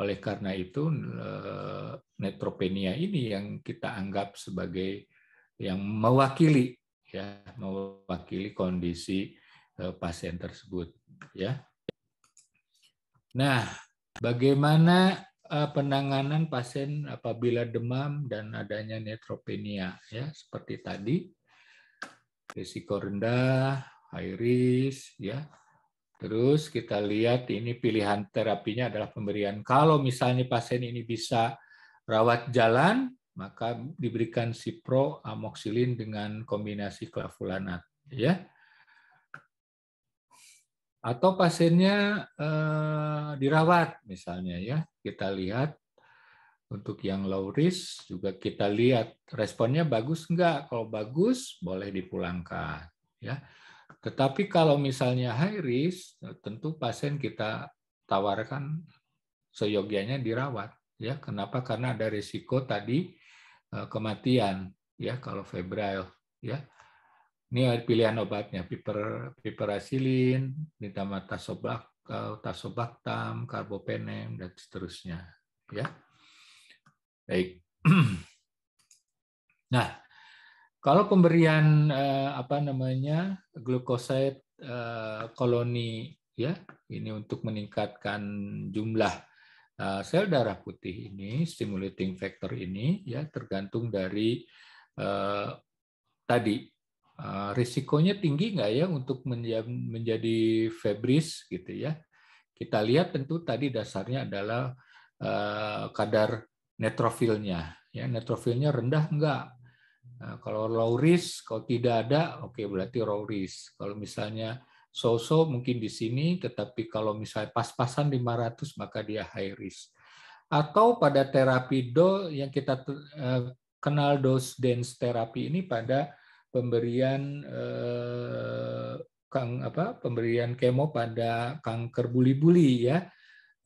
Oleh karena itu eh, netropenia ini yang kita anggap sebagai yang mewakili ya mewakili kondisi eh, pasien tersebut ya. Nah, bagaimana eh, penanganan pasien apabila demam dan adanya neutropenia ya seperti tadi risiko rendah, high risk ya. Terus kita lihat ini pilihan terapinya adalah pemberian kalau misalnya pasien ini bisa rawat jalan maka diberikan sipro amoksilin dengan kombinasi klavulanat ya atau pasiennya eh, dirawat misalnya ya kita lihat untuk yang low risk juga kita lihat responnya bagus enggak kalau bagus boleh dipulangkan ya tetapi kalau misalnya high risk tentu pasien kita tawarkan seyogianya dirawat ya kenapa karena ada risiko tadi Eh, kematian ya kalau febrile ya. Ini pilihan obatnya piper piperacillin, ditambah tasobak tasobaktam, karbopenem dan seterusnya ya. Baik. Nah, kalau pemberian eh, apa namanya glukosid eh, koloni ya, ini untuk meningkatkan jumlah Eh, sel darah putih ini, stimulating factor ini ya tergantung dari eh, tadi eh, risikonya tinggi nggak ya untuk menjadi febris gitu ya. Kita lihat tentu tadi dasarnya adalah kadar netrofilnya ya netrofilnya rendah nggak. Nah, kalau low risk, kalau tidak ada, oke okay, berarti low risk. Kalau misalnya so-so mungkin di sini, tetapi kalau misalnya pas-pasan 500 maka dia high risk. Atau pada terapi do yang kita eh, kenal dose dense terapi ini pada pemberian eh, kang apa pemberian kemo pada kanker buli-buli ya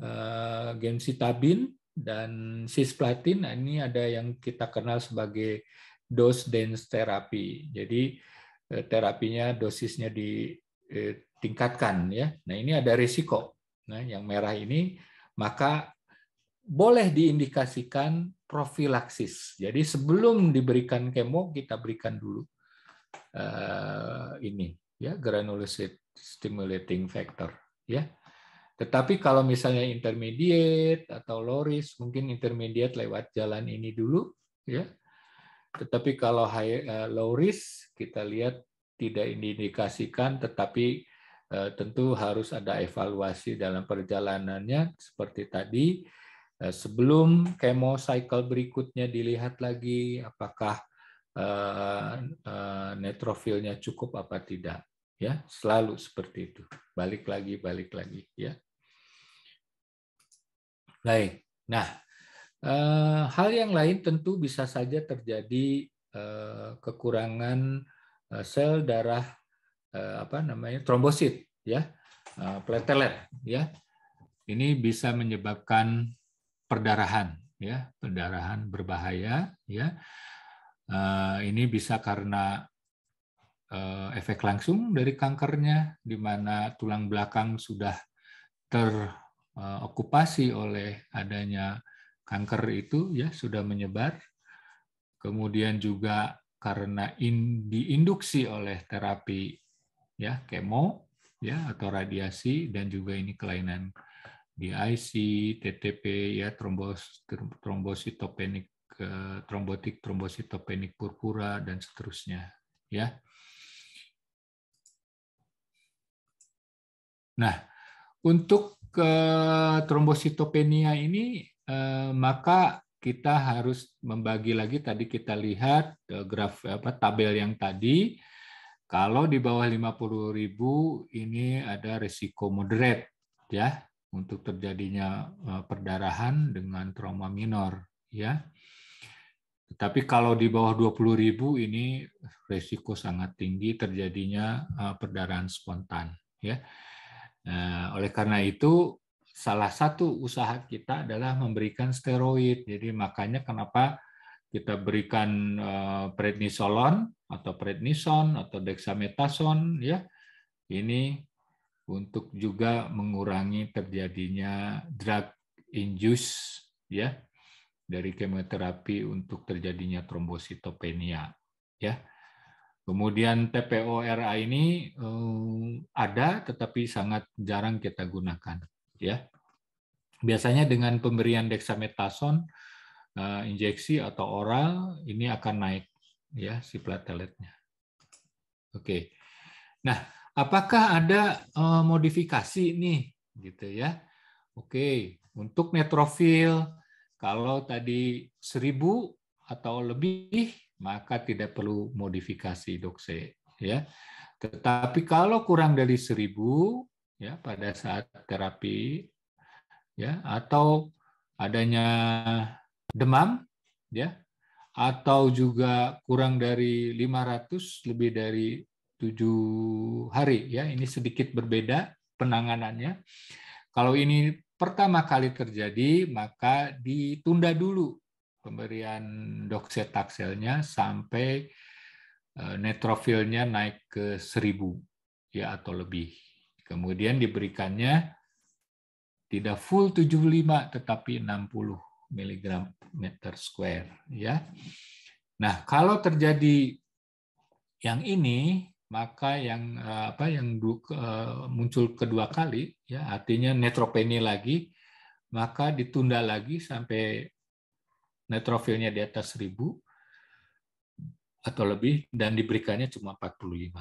eh, gemcitabin dan cisplatin nah ini ada yang kita kenal sebagai dose dense terapi jadi terapinya dosisnya di Eh, tingkatkan ya. Nah, ini ada risiko. Nah, yang merah ini maka boleh diindikasikan profilaksis. Jadi sebelum diberikan kemo kita berikan dulu uh, ini ya granulocyte stimulating factor ya. Tetapi kalau misalnya intermediate atau low risk mungkin intermediate lewat jalan ini dulu ya. Tetapi kalau high, uh, low risk kita lihat tidak diindikasikan, tetapi eh, tentu harus ada evaluasi dalam perjalanannya seperti tadi. Eh, sebelum kemo cycle berikutnya dilihat lagi apakah eh, netrofilnya cukup apa tidak. Ya, selalu seperti itu. Balik lagi, balik lagi. Ya. Baik. Nah, hal yang lain tentu bisa saja terjadi kekurangan Eh, sel darah eh, apa namanya trombosit ya eh, platelet ya ini bisa menyebabkan perdarahan ya perdarahan berbahaya ya ini bisa karena efek langsung dari kankernya di mana tulang belakang sudah terokupasi oleh adanya kanker itu ya sudah menyebar kemudian juga karena in, diinduksi oleh terapi ya kemo ya atau radiasi dan juga ini kelainan di IC, TTP ya trombos trombositopenik trombotik trombositopenik purpura dan seterusnya ya. Nah, untuk ke eh, trombositopenia ini eh, maka kita harus membagi lagi tadi kita lihat e, graf apa tabel yang tadi kalau di bawah 50.000 ini ada risiko moderate ya untuk terjadinya e, perdarahan dengan trauma minor ya. tapi kalau di bawah 20.000 ini risiko sangat tinggi terjadinya e, perdarahan spontan ya. Nah, oleh karena itu salah satu usaha kita adalah memberikan steroid. Jadi makanya kenapa kita berikan eh, prednisolon atau prednison atau dexamethasone ya. Ini untuk juga mengurangi terjadinya drug induce ya dari kemoterapi untuk terjadinya trombositopenia ya. Kemudian TPORA ini eh, ada tetapi sangat jarang kita gunakan ya. Biasanya dengan pemberian dexamethasone eh, injeksi atau oral ini akan naik ya si plateletnya. Oke. Nah, apakah ada eh, modifikasi nih gitu ya? Oke, untuk netrofil kalau tadi 1000 atau lebih maka tidak perlu modifikasi dok ya. Tetapi kalau kurang dari 1000 ya pada saat terapi ya atau adanya demam ya atau juga kurang dari 500 lebih dari tujuh hari ya ini sedikit berbeda penanganannya kalau ini pertama kali terjadi maka ditunda dulu pemberian doxetaxelnya sampai eh, netrofilnya naik ke seribu ya atau lebih Kemudian diberikannya tidak full 75 tetapi 60 mg meter square ya. Nah, kalau terjadi yang ini maka yang eh, apa yang eh, muncul kedua kali ya artinya netropeni lagi maka ditunda lagi sampai neutrofilnya di atas 1000 atau lebih dan diberikannya cuma 45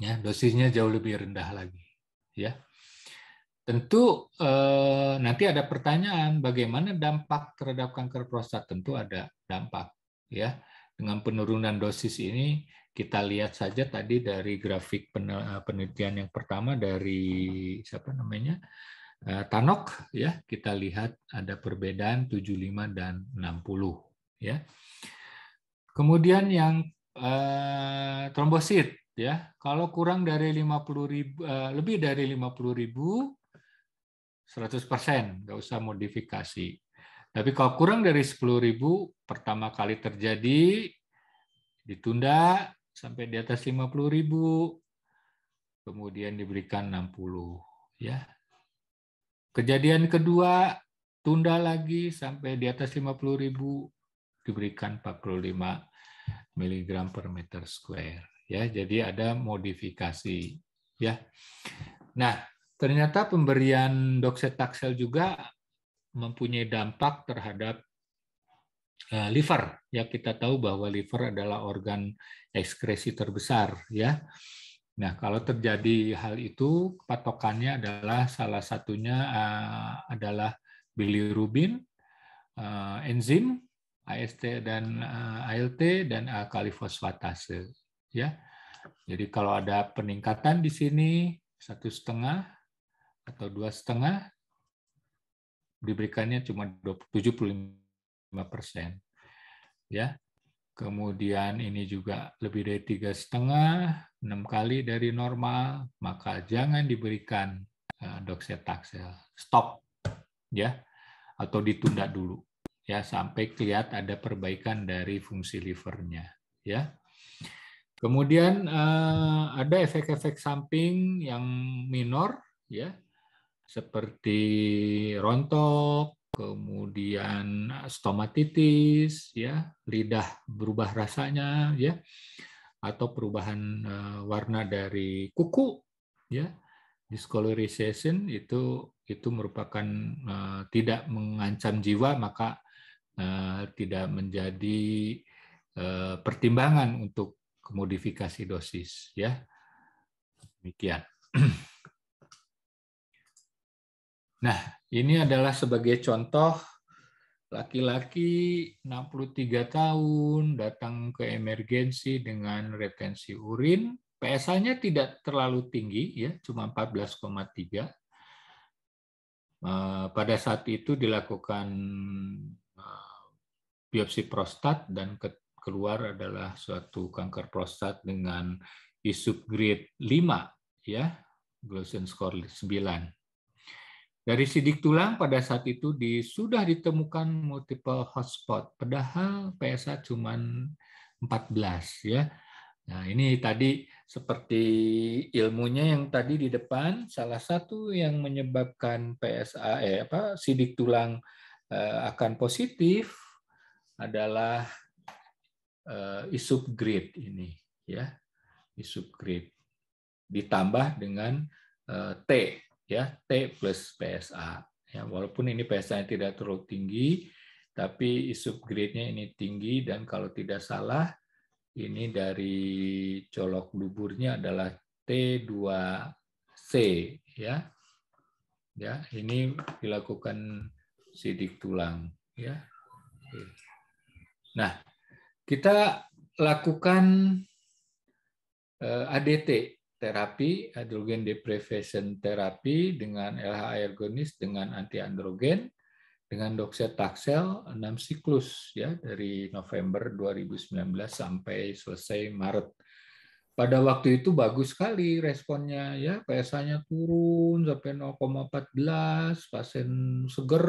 ya dosisnya jauh lebih rendah lagi ya tentu eh, nanti ada pertanyaan bagaimana dampak terhadap kanker prostat tentu ada dampak ya dengan penurunan dosis ini kita lihat saja tadi dari grafik eh, penelitian yang pertama dari siapa namanya eh, Tanok ya kita lihat ada perbedaan 75 dan 60 ya kemudian yang eh, trombosit ya kalau kurang dari 50 ribu, eh, lebih dari 50 ribu 100 persen, nggak usah modifikasi. Tapi kalau kurang dari 10 ribu, pertama kali terjadi ditunda sampai di atas 50 ribu, kemudian diberikan 60. Ya. Kejadian kedua, tunda lagi sampai di atas 50 ribu, diberikan 45 miligram per meter square ya jadi ada modifikasi ya nah ternyata pemberian doxetaxel juga mempunyai dampak terhadap eh, liver ya kita tahu bahwa liver adalah organ ekskresi terbesar ya nah kalau terjadi hal itu patokannya adalah salah satunya eh, adalah bilirubin eh, enzim AST dan ALT dan alkalifosfatase ya. Jadi kalau ada peningkatan di sini satu setengah atau dua setengah, diberikannya cuma 75 persen, ya. Kemudian ini juga lebih dari tiga setengah, enam kali dari normal, maka jangan diberikan eh, doxetaxel, stop, ya, atau ditunda dulu, ya, sampai kelihatan ada perbaikan dari fungsi livernya, ya. Kemudian uh, ada efek-efek samping yang minor ya seperti rontok, kemudian stomatitis ya, lidah berubah rasanya ya atau perubahan uh, warna dari kuku ya discolorization itu itu merupakan uh, tidak mengancam jiwa maka uh, tidak menjadi uh, pertimbangan untuk modifikasi dosis ya. Demikian. Nah, ini adalah sebagai contoh laki-laki 63 tahun datang ke emergensi dengan retensi urin, PSA-nya tidak terlalu tinggi ya, cuma 14,3. Eh, pada saat itu dilakukan eh, biopsi prostat dan keluar adalah suatu kanker prostat dengan isu grade 5 ya, Gleason score 9. Dari sidik tulang pada saat itu di, sudah ditemukan multiple hotspot, padahal PSA cuma 14 ya. Nah, ini tadi seperti ilmunya yang tadi di depan, salah satu yang menyebabkan PSA eh apa sidik tulang eh, akan positif adalah Eh, isub grid ini ya isub grid ditambah dengan eh, T ya T plus PSA ya walaupun ini PSA nya tidak terlalu tinggi tapi isub nya ini tinggi dan kalau tidak salah ini dari colok luburnya adalah T2C ya ya ini dilakukan sidik tulang ya nah kita lakukan eh, ADT, terapi, androgen deprivation terapi dengan LH agonis dengan antiandrogen dengan doxetaxel 6 siklus ya dari November 2019 sampai selesai Maret. Pada waktu itu bagus sekali responnya ya, PSA-nya turun sampai 0,14, pasien seger.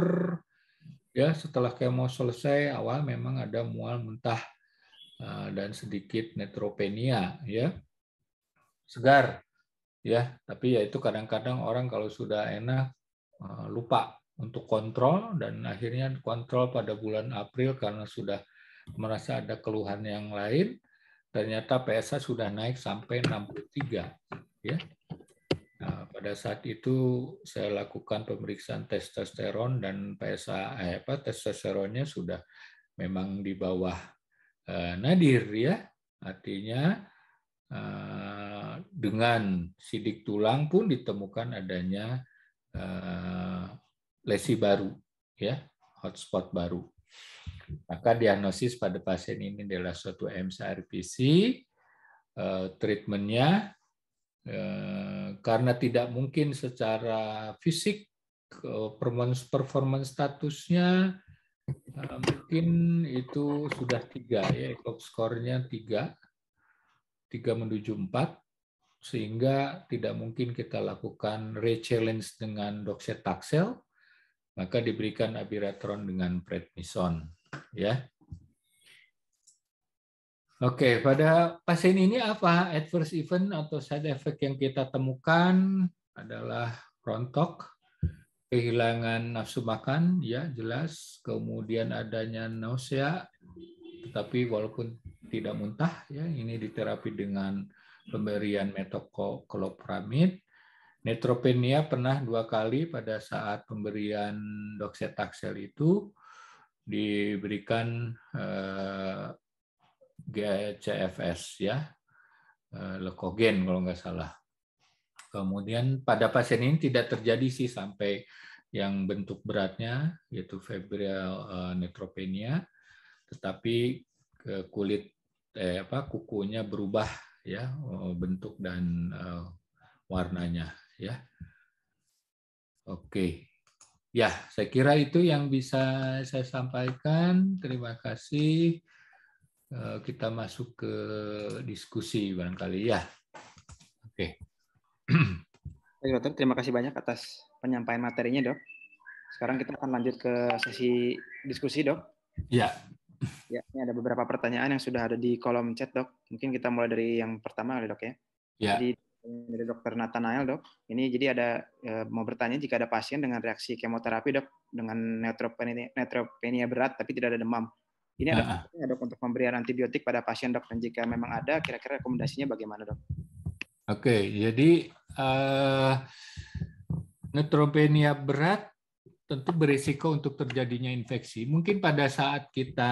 Ya, setelah kemo selesai awal memang ada mual muntah Ah, dan sedikit netropenia ya segar ya tapi ya itu kadang-kadang orang kalau sudah enak ah, lupa untuk kontrol dan akhirnya kontrol pada bulan April karena sudah merasa ada keluhan yang lain ternyata PSA sudah naik sampai 63 ya nah, pada saat itu saya lakukan pemeriksaan testosteron dan PSA eh, apa testosteronnya sudah memang di bawah Eh, nadir ya artinya eh, dengan sidik tulang pun ditemukan adanya eh, lesi baru ya hotspot baru maka diagnosis pada pasien ini adalah suatu MCRPC treatmentnya karena tidak mungkin secara fisik performance performance statusnya Eh, mungkin itu sudah tiga ya, clock skornya tiga, tiga menuju empat, sehingga tidak mungkin kita lakukan rechallenge dengan doxetaxel, maka diberikan abiraterone dengan prednisone, Ya. Oke, pada pasien ini apa adverse event atau side effect yang kita temukan adalah rontok, kehilangan nafsu makan ya jelas kemudian adanya nausea tetapi walaupun tidak muntah ya ini diterapi dengan pemberian metoklopramid Neutropenia pernah dua kali pada saat pemberian doxetaxel itu diberikan eh, GCFS ya, eh, lekogen kalau nggak salah. Kemudian pada pasien ini tidak terjadi sih sampai yang bentuk beratnya yaitu febrile eh, neutropenia, tetapi kulit eh, apa kukunya berubah ya eh, bentuk dan uh, warnanya ya. Oke. Ya, saya kira itu yang bisa saya sampaikan. Terima kasih. kita masuk ke diskusi barangkali ya. Oke. Okay. Baik, dokter. Terima kasih banyak atas penyampaian materinya, dok. Sekarang kita akan lanjut ke sesi diskusi, dok. Ya. Ya, ini ada beberapa pertanyaan yang sudah ada di kolom chat, dok. Mungkin kita mulai dari yang pertama dok ya. Ya. Jadi dari dokter Nathanael, dok. Ini jadi ada e, mau bertanya jika ada pasien dengan reaksi kemoterapi, dok, dengan neutropenia, neutropenia berat tapi tidak ada demam. Ini ada uh -huh. dok untuk pemberian antibiotik pada pasien dok dan jika memang ada, kira-kira rekomendasinya bagaimana dok? Oke, okay, jadi uh, neutropenia berat tentu berisiko untuk terjadinya infeksi. Mungkin pada saat kita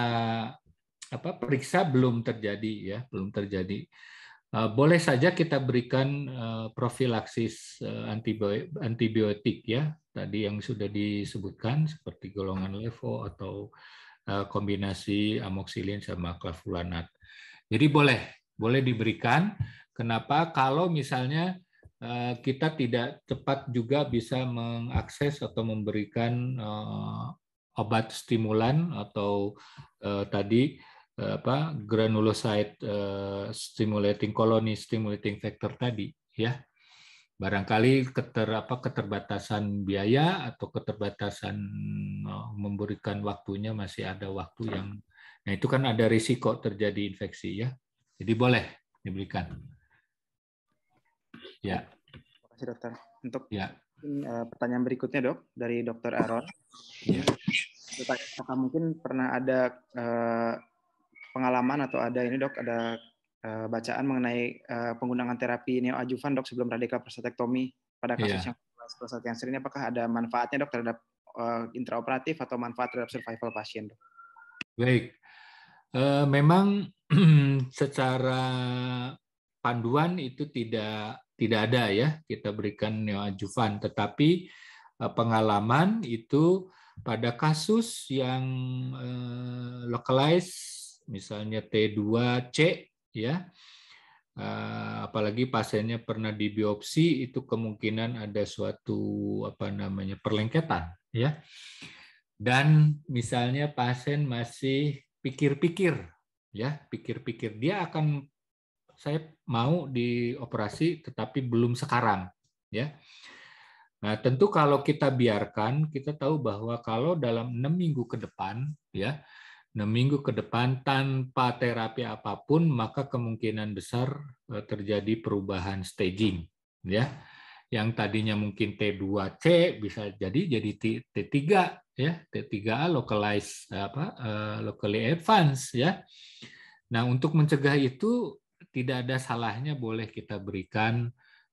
apa periksa belum terjadi ya, belum terjadi. Uh, boleh saja kita berikan uh, profilaksis uh, antibiotik, antibiotik ya, tadi yang sudah disebutkan seperti golongan levo atau kombinasi amoksilin sama klavulanat. Jadi boleh, boleh diberikan. Kenapa? Kalau misalnya Eh, kita tidak cepat juga bisa mengakses atau memberikan eh, obat stimulan atau eh, tadi apa granulocyte stimulating colony stimulating factor tadi ya barangkali keter apa keterbatasan biaya atau keterbatasan memberikan waktunya masih ada waktu yang nah itu kan ada risiko terjadi infeksi ya jadi boleh diberikan. Ya. Terima kasih dokter. Untuk ya. Eh, pertanyaan berikutnya dok dari dokter Aaron. Ya. Apakah mungkin pernah ada eh, pengalaman atau ada ini dok ada eh, bacaan mengenai penggunaan terapi neoadjuvan dok sebelum radikal prostatektomi pada iya. kasus ya. yang prostat cancer ini apakah ada manfaatnya dok terhadap intraoperatif atau manfaat terhadap survival pasien dok? Baik, memang secara panduan itu tidak tidak ada ya kita berikan neoadjuvan tetapi eh, pengalaman itu pada kasus yang eh, localized misalnya T2C ya eh, apalagi pasiennya pernah di biopsi itu kemungkinan ada suatu apa namanya perlengketan ya dan misalnya pasien masih pikir-pikir ya pikir-pikir dia akan saya mau dioperasi tetapi belum sekarang ya. Nah, tentu kalau kita biarkan, kita tahu bahwa kalau dalam enam minggu ke depan, ya, enam minggu ke depan tanpa terapi apapun, maka kemungkinan besar e, terjadi perubahan staging, ya. Yang tadinya mungkin T2C bisa jadi jadi T3, ya, T3A localized apa, e, locally advanced, ya. Nah, untuk mencegah itu tidak ada salahnya boleh kita berikan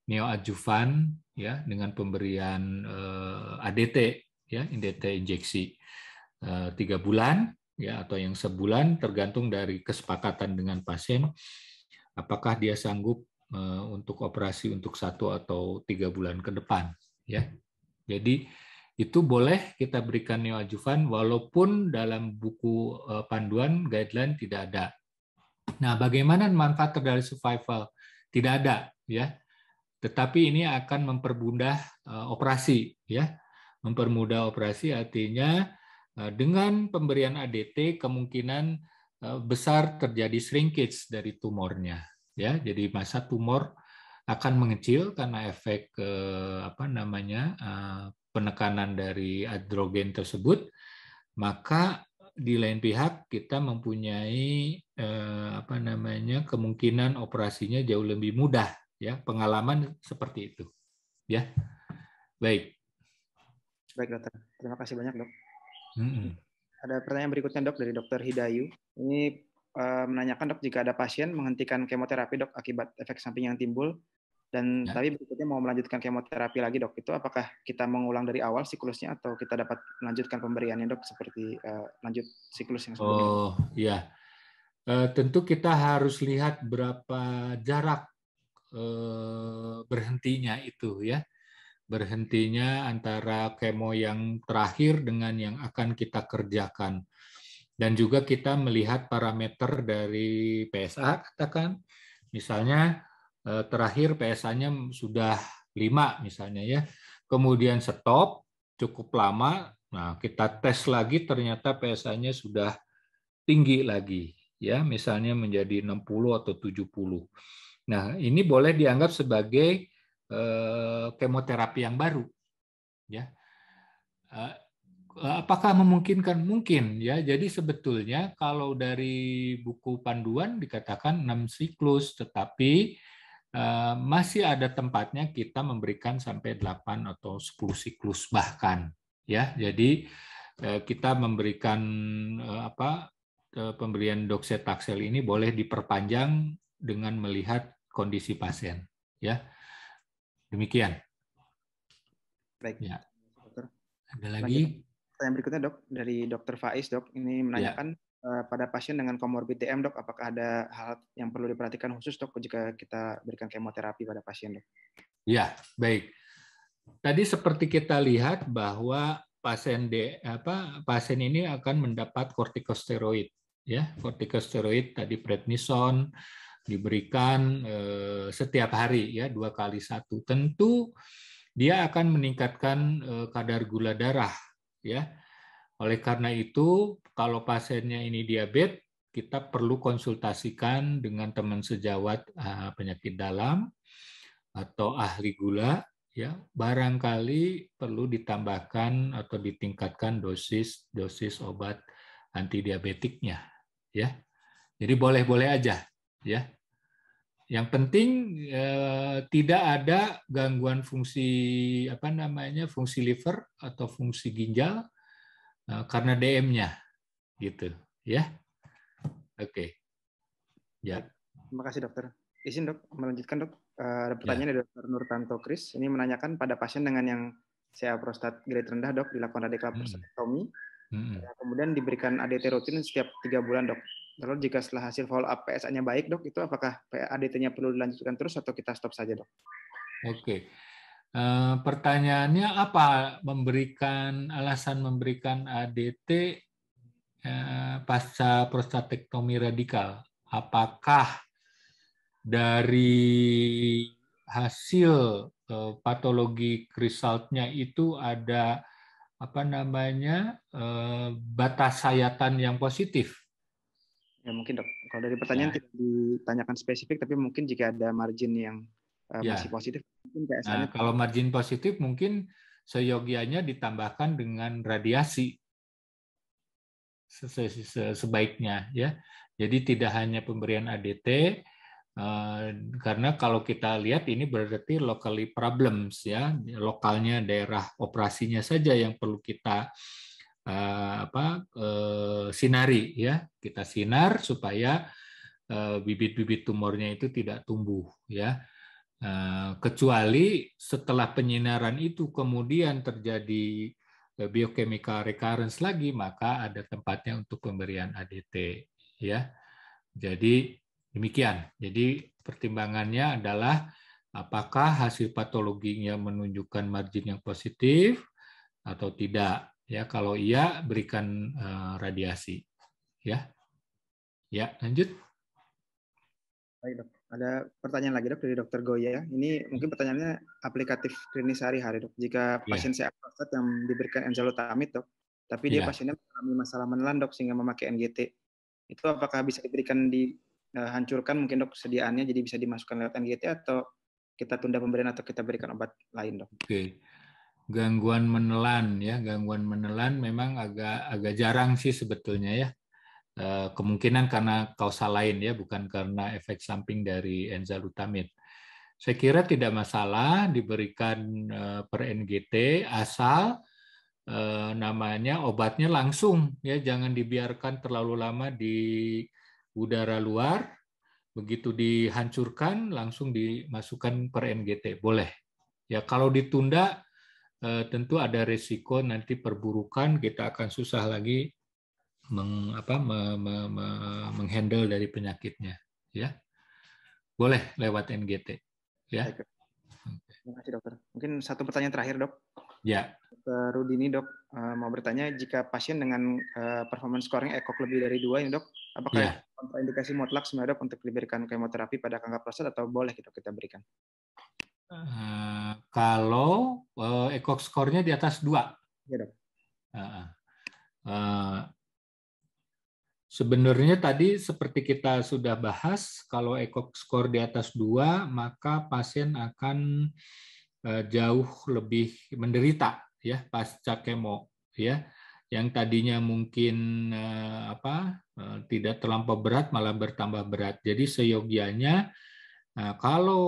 neoadjuvan ya dengan pemberian uh, eh, ADT ya ADT injeksi eh, tiga uh, bulan ya atau yang sebulan tergantung dari kesepakatan dengan pasien apakah dia sanggup uh, untuk operasi untuk satu atau tiga bulan ke depan ya jadi itu boleh kita berikan neoadjuvan walaupun dalam buku panduan guideline tidak ada Nah, bagaimana manfaat dari survival? Tidak ada, ya. Tetapi ini akan mempermudah eh, operasi, ya. Mempermudah operasi artinya eh, dengan pemberian ADT kemungkinan eh, besar terjadi shrinkage dari tumornya, ya. Jadi masa tumor akan mengecil karena efek apa namanya penekanan dari adrogen tersebut, maka di lain pihak kita mempunyai eh, apa namanya kemungkinan operasinya jauh lebih mudah ya pengalaman seperti itu ya baik baik dokter terima kasih banyak dok hmm. ada pertanyaan berikutnya dok dari dokter Hidayu ini eh, menanyakan dok jika ada pasien menghentikan kemoterapi dok akibat efek samping yang timbul dan ya. tapi berikutnya mau melanjutkan kemoterapi lagi dok, itu apakah kita mengulang dari awal siklusnya atau kita dapat melanjutkan pemberiannya dok seperti uh, lanjut siklus yang sebelumnya? Oh iya, uh, tentu kita harus lihat berapa jarak uh, berhentinya itu ya, berhentinya antara kemo yang terakhir dengan yang akan kita kerjakan. Dan juga kita melihat parameter dari PSA, katakan, misalnya Eh, terakhir PSA-nya sudah 5 misalnya ya. Kemudian stop cukup lama. Nah, kita tes lagi ternyata PSA-nya sudah tinggi lagi ya, misalnya menjadi 60 atau 70. Nah, ini boleh dianggap sebagai eh, kemoterapi yang baru ya. Eh, apakah memungkinkan? Mungkin ya. Jadi sebetulnya kalau dari buku panduan dikatakan 6 siklus, tetapi Eh, masih ada tempatnya kita memberikan sampai 8 atau 10 siklus bahkan ya. Jadi eh, kita memberikan eh, apa pemberian doxetaxel ini boleh diperpanjang dengan melihat kondisi pasien ya. Demikian. Baik. Ya. Ada lagi? Yang berikutnya dok dari Dokter Faiz dok ini menanyakan ya. Eh, pada pasien dengan komorbid DM dok, apakah ada hal yang perlu diperhatikan khusus dok jika kita berikan kemoterapi pada pasien dok? Ya baik. Tadi seperti kita lihat bahwa pasien D, apa pasien ini akan mendapat kortikosteroid ya kortikosteroid tadi prednison diberikan eh, setiap hari ya dua kali satu tentu dia akan meningkatkan eh, kadar gula darah ya oleh karena itu kalau pasiennya ini diabetes, kita perlu konsultasikan dengan teman sejawat eh, penyakit dalam atau ahli gula ya barangkali perlu ditambahkan atau ditingkatkan dosis dosis obat anti diabetiknya ya jadi boleh-boleh aja ya yang penting eh, tidak ada gangguan fungsi apa namanya fungsi liver atau fungsi ginjal eh, karena DM-nya gitu ya oke okay. ya terima kasih dokter izin dok melanjutkan dok eh, ada ya. pertanyaan ya. dari dokter Nur Tanto Kris ini menanyakan pada pasien dengan yang CA prostat grade rendah dok dilakukan radikal hmm. prostatectomy hmm. hmm. kemudian diberikan ADT rutin setiap tiga bulan dok lalu jika setelah hasil follow up PSA-nya baik dok itu apakah ADT-nya perlu dilanjutkan terus atau kita stop saja dok oke okay. Uh, eh, pertanyaannya apa memberikan alasan memberikan ADT Eh, pasca prostatektomi radikal. Apakah dari hasil eh, patologi resultnya itu ada apa namanya eh, batas sayatan yang positif? Ya mungkin dok. Kalau dari ya. pertanyaan ya. tidak ditanyakan spesifik, tapi mungkin jika ada margin yang ya. positif, mungkin Nah, kalau margin positif mungkin seyogianya ditambahkan dengan radiasi sebaiknya ya. Jadi tidak hanya pemberian ADT eh, karena kalau kita lihat ini berarti locally problems ya, lokalnya daerah operasinya saja yang perlu kita eh, apa eh, sinari ya, kita sinar supaya bibit-bibit tumornya itu tidak tumbuh ya. Kecuali setelah penyinaran itu kemudian terjadi biochemical recurrence lagi, maka ada tempatnya untuk pemberian ADT. Ya, jadi demikian. Jadi pertimbangannya adalah apakah hasil patologinya menunjukkan margin yang positif atau tidak. Ya, kalau iya berikan eh, radiasi. Ya, ya lanjut. Baik dok. Ada pertanyaan lagi dok dari dokter Goya. Ini mungkin pertanyaannya aplikatif klinis sehari-hari dok. Jika iya. pasien yeah. saya prostat yang diberikan enzalutamid dok, tapi yeah. dia iya. pasiennya mengalami masalah menelan dok sehingga memakai NGT, itu apakah bisa diberikan dihancurkan eh, mungkin dok sediaannya jadi bisa dimasukkan lewat NGT atau kita tunda pemberian atau kita berikan obat lain dok? Oke. Okay. Gangguan menelan ya, gangguan menelan memang agak agak jarang sih sebetulnya ya Eh, kemungkinan karena kausal lain ya, bukan karena efek samping dari enzalutamid. Saya kira tidak masalah diberikan eh, per NGT asal eh, namanya obatnya langsung ya, jangan dibiarkan terlalu lama di udara luar. Begitu dihancurkan langsung dimasukkan per NGT, boleh. Ya kalau ditunda tentu ada resiko nanti perburukan kita akan susah lagi mengapa me, menghandle dari penyakitnya, ya. Boleh lewat NGT, ya. Terima kasih dokter. Mungkin satu pertanyaan terakhir dok. Ya. Rudini dok eh, mau bertanya jika pasien dengan eh, performance scoring ekok lebih dari dua ini dok, apakah ya. kontraindikasi mutlak sebenarnya dok untuk diberikan kemoterapi pada kanker prostat atau boleh kita gitu kita berikan? Uh, kalau uh, ekok skornya di atas dua. Ya dok. Uh, uh, Sebenarnya tadi seperti kita sudah bahas, kalau ECOG skor di atas dua, maka pasien akan eh, jauh lebih menderita ya pasca kemo ya yang tadinya mungkin eh, apa eh, tidak terlampau berat malah bertambah berat. Jadi seyogianya kalau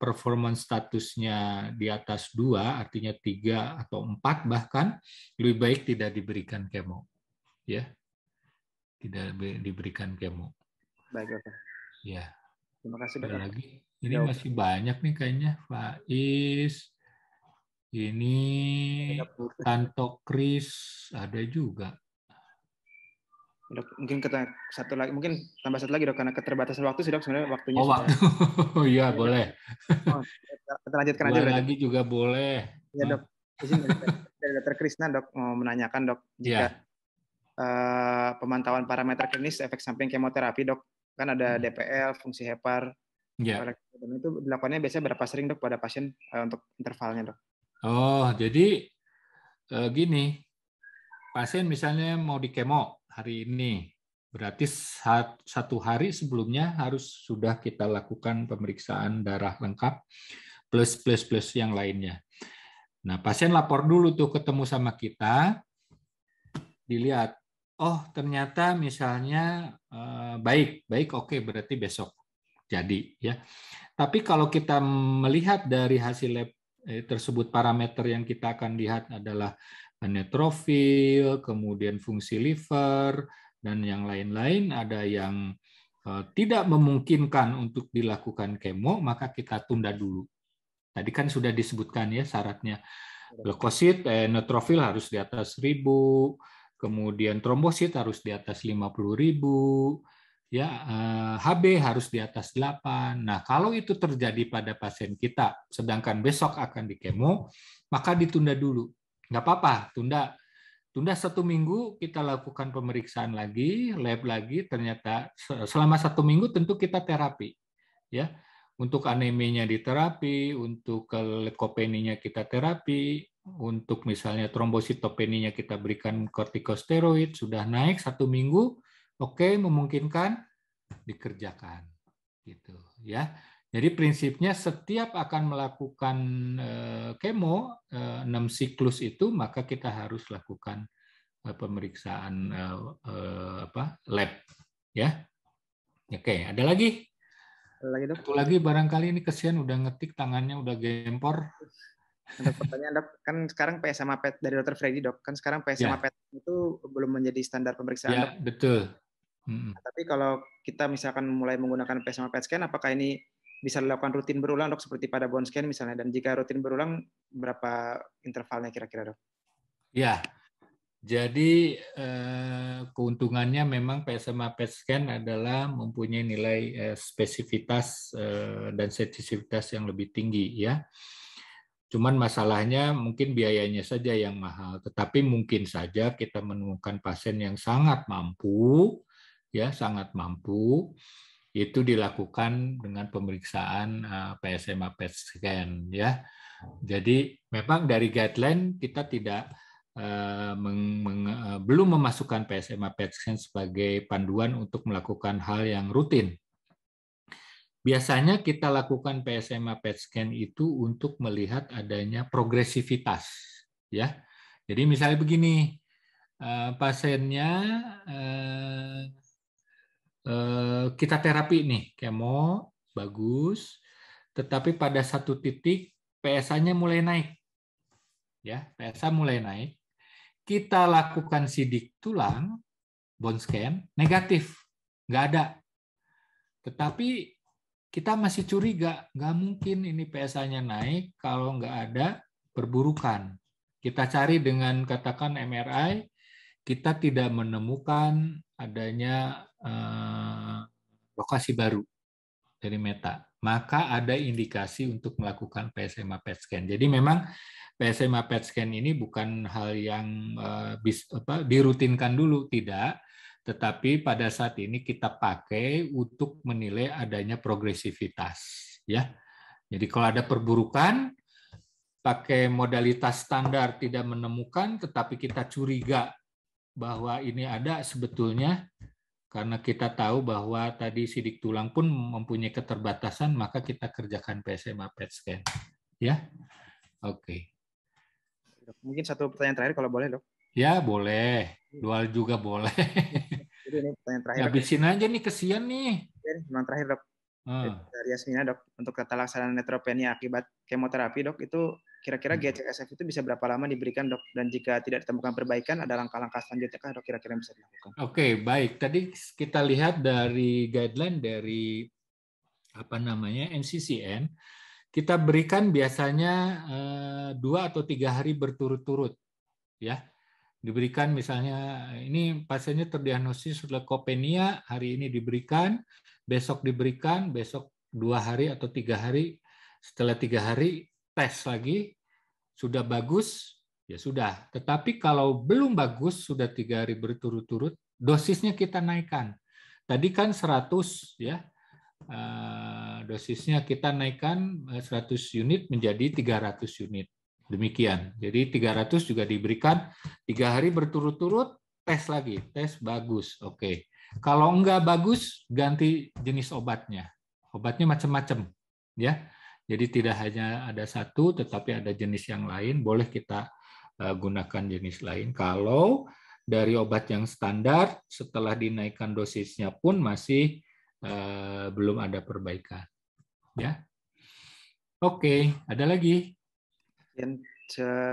performance statusnya di atas dua artinya tiga atau empat bahkan lebih baik tidak diberikan kemo ya tidak diberikan kemo. Baik, Pak. Ya. Terima kasih, Dokter. lagi. Ini Yo. masih banyak nih kayaknya, Faiz. Ini Tanto Kris ada juga. mungkin kita satu lagi mungkin tambah satu lagi dok karena keterbatasan waktu sudah sebenarnya waktunya oh waktu oh, iya boleh oh, kita lanjutkan Dua aja lagi juga boleh ya dok izin dari, dari dokter Krisna dok mau menanyakan dok iya. jika ya. Eh, pemantauan parameter klinis efek samping kemoterapi, dok? Kan ada hmm. DPL, fungsi hepar. Yeah. itu dilakukannya biasanya berapa sering, dok, pada pasien eh, untuk intervalnya, dok? Oh, jadi eh, gini, pasien misalnya mau di kemo hari ini, berarti satu hari sebelumnya harus sudah kita lakukan pemeriksaan darah lengkap plus plus plus yang lainnya. Nah, pasien lapor dulu tuh ketemu sama kita, dilihat oh ternyata misalnya eh, baik, baik oke okay, berarti besok jadi ya. Tapi kalau kita melihat dari hasil lab eh, tersebut parameter yang kita akan lihat adalah neutrofil, kemudian fungsi liver dan yang lain-lain ada yang eh, tidak memungkinkan untuk dilakukan kemo, maka kita tunda dulu. Tadi kan sudah disebutkan ya syaratnya. Iya. Leukosit, eh, neutrofil harus di atas 1000, kemudian trombosit harus di atas 50.000, ya HB eh, harus di atas 8. Nah, kalau itu terjadi pada pasien kita, sedangkan besok akan di dikemo, maka ditunda dulu. Nggak apa-apa, tunda. Tunda satu minggu, kita lakukan pemeriksaan lagi, lab lagi, ternyata selama satu minggu tentu kita terapi. ya Untuk aneminya diterapi, untuk leukopeninya kita terapi, untuk misalnya trombositopeninya kita berikan kortikosteroid sudah naik satu minggu oke okay, memungkinkan dikerjakan gitu ya jadi prinsipnya setiap akan melakukan eh, kemo eh, enam siklus itu maka kita harus lakukan eh, pemeriksaan apa lab ya oke ada lagi lagi Satu lagi barangkali ini kesian udah ngetik tangannya udah gempor. Untuk pertanyaan dok, kan sekarang PSMA PET dari dokter Freddy dok, kan sekarang PSMA yeah. PET itu belum menjadi standar pemeriksaan yeah, dok. betul. Nah, tapi kalau kita misalkan mulai menggunakan PSMA PET scan, apakah ini bisa dilakukan rutin berulang dok seperti pada bone scan misalnya? Dan jika rutin berulang, berapa intervalnya kira-kira dok? Ya, yeah. Jadi eh, keuntungannya memang PSMA PET scan adalah mempunyai nilai eh, spesifitas eh, dan sensitivitas yang lebih tinggi ya. Cuman masalahnya mungkin biayanya saja yang mahal, tetapi mungkin saja kita menemukan pasien yang sangat mampu, ya sangat mampu, itu dilakukan dengan pemeriksaan eh, PSMA PET scan, ya. Jadi memang dari guideline kita tidak eh, meng, meng, eh, belum memasukkan PSMA PET scan sebagai panduan untuk melakukan hal yang rutin, Biasanya kita lakukan PSMA PET scan itu untuk melihat adanya progresivitas, ya. Jadi misalnya begini, eh, pasiennya eh, eh, kita terapi nih, kemo bagus, tetapi pada satu titik PSA-nya mulai naik, ya PSA mulai naik. Kita lakukan sidik tulang, bone scan, negatif, nggak ada. Tetapi kita masih curiga, nggak mungkin ini PSA-nya naik kalau nggak ada perburukan. Kita cari dengan katakan MRI, kita tidak menemukan adanya eh, lokasi baru dari meta. Maka ada indikasi untuk melakukan PSMA PET scan. Jadi memang PSMA PET scan ini bukan hal yang eh, bis, apa, dirutinkan dulu, tidak tetapi pada saat ini kita pakai untuk menilai adanya progresivitas ya. Jadi kalau ada perburukan pakai modalitas standar tidak menemukan tetapi kita curiga bahwa ini ada sebetulnya karena kita tahu bahwa tadi sidik tulang pun mempunyai keterbatasan maka kita kerjakan PSMA PET scan ya. Oke. Okay. Mungkin satu pertanyaan terakhir kalau boleh, Dok. Ya boleh, dual juga boleh. Jadi ini pertanyaan terakhir. Habisin aja nih, kesian nih. Jadi, memang terakhir dok. Hmm. Dari Yasmina dok, untuk tata laksana netropenia akibat kemoterapi dok, itu kira-kira hmm. GCSF itu bisa berapa lama diberikan dok? Dan jika tidak ditemukan perbaikan, ada langkah-langkah selanjutnya kah dok kira-kira bisa dilakukan? Oke, okay, baik. Tadi kita lihat dari guideline dari apa namanya NCCN, kita berikan biasanya eh, dua atau tiga hari berturut-turut, ya diberikan misalnya ini pasiennya terdiagnosis leukopenia hari ini diberikan besok diberikan besok dua hari atau tiga hari setelah tiga hari tes lagi sudah bagus ya sudah tetapi kalau belum bagus sudah tiga hari berturut-turut dosisnya kita naikkan tadi kan 100 ya eh, dosisnya kita naikkan 100 eh, unit menjadi 300 unit Demikian. Jadi 300 juga diberikan tiga hari berturut-turut tes lagi, tes bagus. Oke. Kalau enggak bagus, ganti jenis obatnya. Obatnya macam-macam, ya. Jadi tidak hanya ada satu, tetapi ada jenis yang lain. Boleh kita eh, gunakan jenis lain. Kalau dari obat yang standar, setelah dinaikkan dosisnya pun masih eh, belum ada perbaikan. Ya, oke. Ada lagi? Yang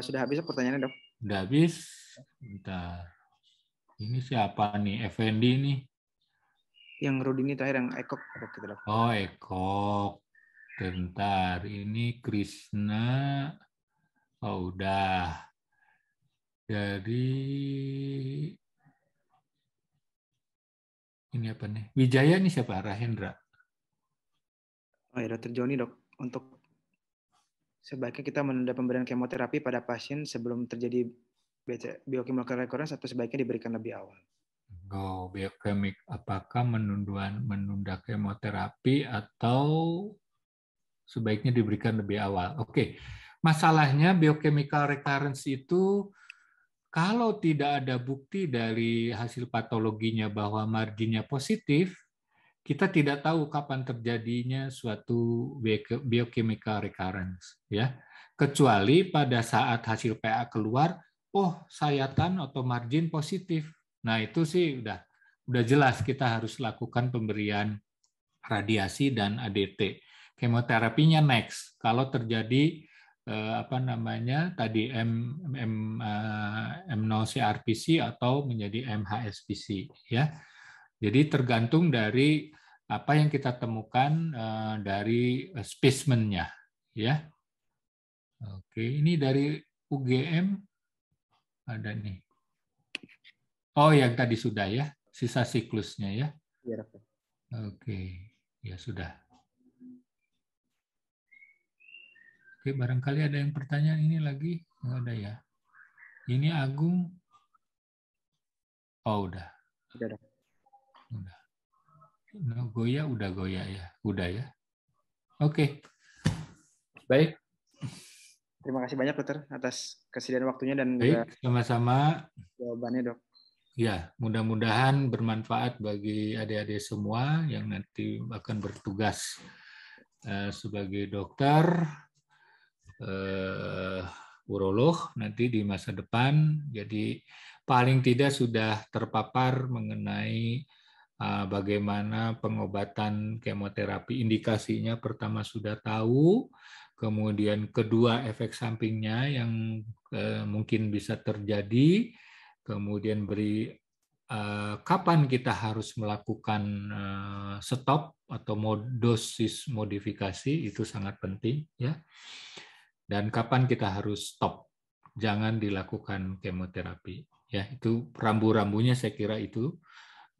sudah habis ya pertanyaannya dok? Sudah habis. Bentar. Ini siapa nih? Effendi nih? Yang Rudi ini terakhir yang Ekok. Oh Ekok. Bentar. Ini Krishna. Oh udah. Jadi ini apa nih? Wijaya nih siapa? Rahendra. Oh ya, Dr. Joni dok. Untuk sebaiknya kita menunda pemberian kemoterapi pada pasien sebelum terjadi biochemical recurrence atau sebaiknya diberikan lebih awal. Oh, biochemic. Apakah menunda menunda kemoterapi atau sebaiknya diberikan lebih awal? Oke. Okay. Masalahnya biochemical recurrence itu kalau tidak ada bukti dari hasil patologinya bahwa marginnya positif, kita tidak tahu kapan terjadinya suatu biochemical recurrence ya kecuali pada saat hasil PA keluar oh sayatan atau margin positif nah itu sih udah udah jelas kita harus lakukan pemberian radiasi dan ADT kemoterapinya next kalau terjadi eh, apa namanya tadi M M eh, M0 CRPC atau menjadi MHSPC ya jadi tergantung dari apa yang kita temukan eh, dari eh, spesimennya, ya. Oke, ini dari UGM ada nih. Oh, yang tadi sudah ya, sisa siklusnya ya. Iya, Oke, ya sudah. Oke, barangkali ada yang pertanyaan ini lagi? oh, ada ya. Ini Agung. Oh, udah. Udah. Udah. No, goya udah goya ya, udah ya. Oke. Okay. Baik. Terima kasih banyak dokter atas kesediaan waktunya dan Baik, sama-sama jawabannya dok. Ya, mudah-mudahan bermanfaat bagi adik-adik semua yang nanti akan bertugas eh, sebagai dokter, eh, urolog nanti di masa depan. Jadi paling tidak sudah terpapar mengenai Ah, bagaimana pengobatan kemoterapi indikasinya pertama sudah tahu, kemudian kedua efek sampingnya yang eh, mungkin bisa terjadi, kemudian beri eh, kapan kita harus melakukan eh, stop atau dosis modifikasi itu sangat penting ya. Dan kapan kita harus stop? Jangan dilakukan kemoterapi ya. Itu rambu-rambunya saya kira itu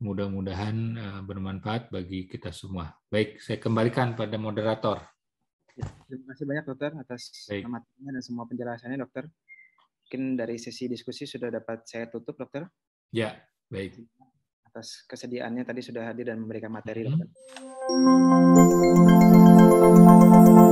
mudah-mudahan eh, bermanfaat bagi kita semua. Baik, saya kembalikan pada moderator. Ya, terima kasih banyak dokter atas materinya dan semua penjelasannya dokter. Mungkin dari sesi diskusi sudah dapat saya tutup dokter. Ya, baik. Atas kesediaannya tadi sudah hadir dan memberikan materi mm-hmm. dokter.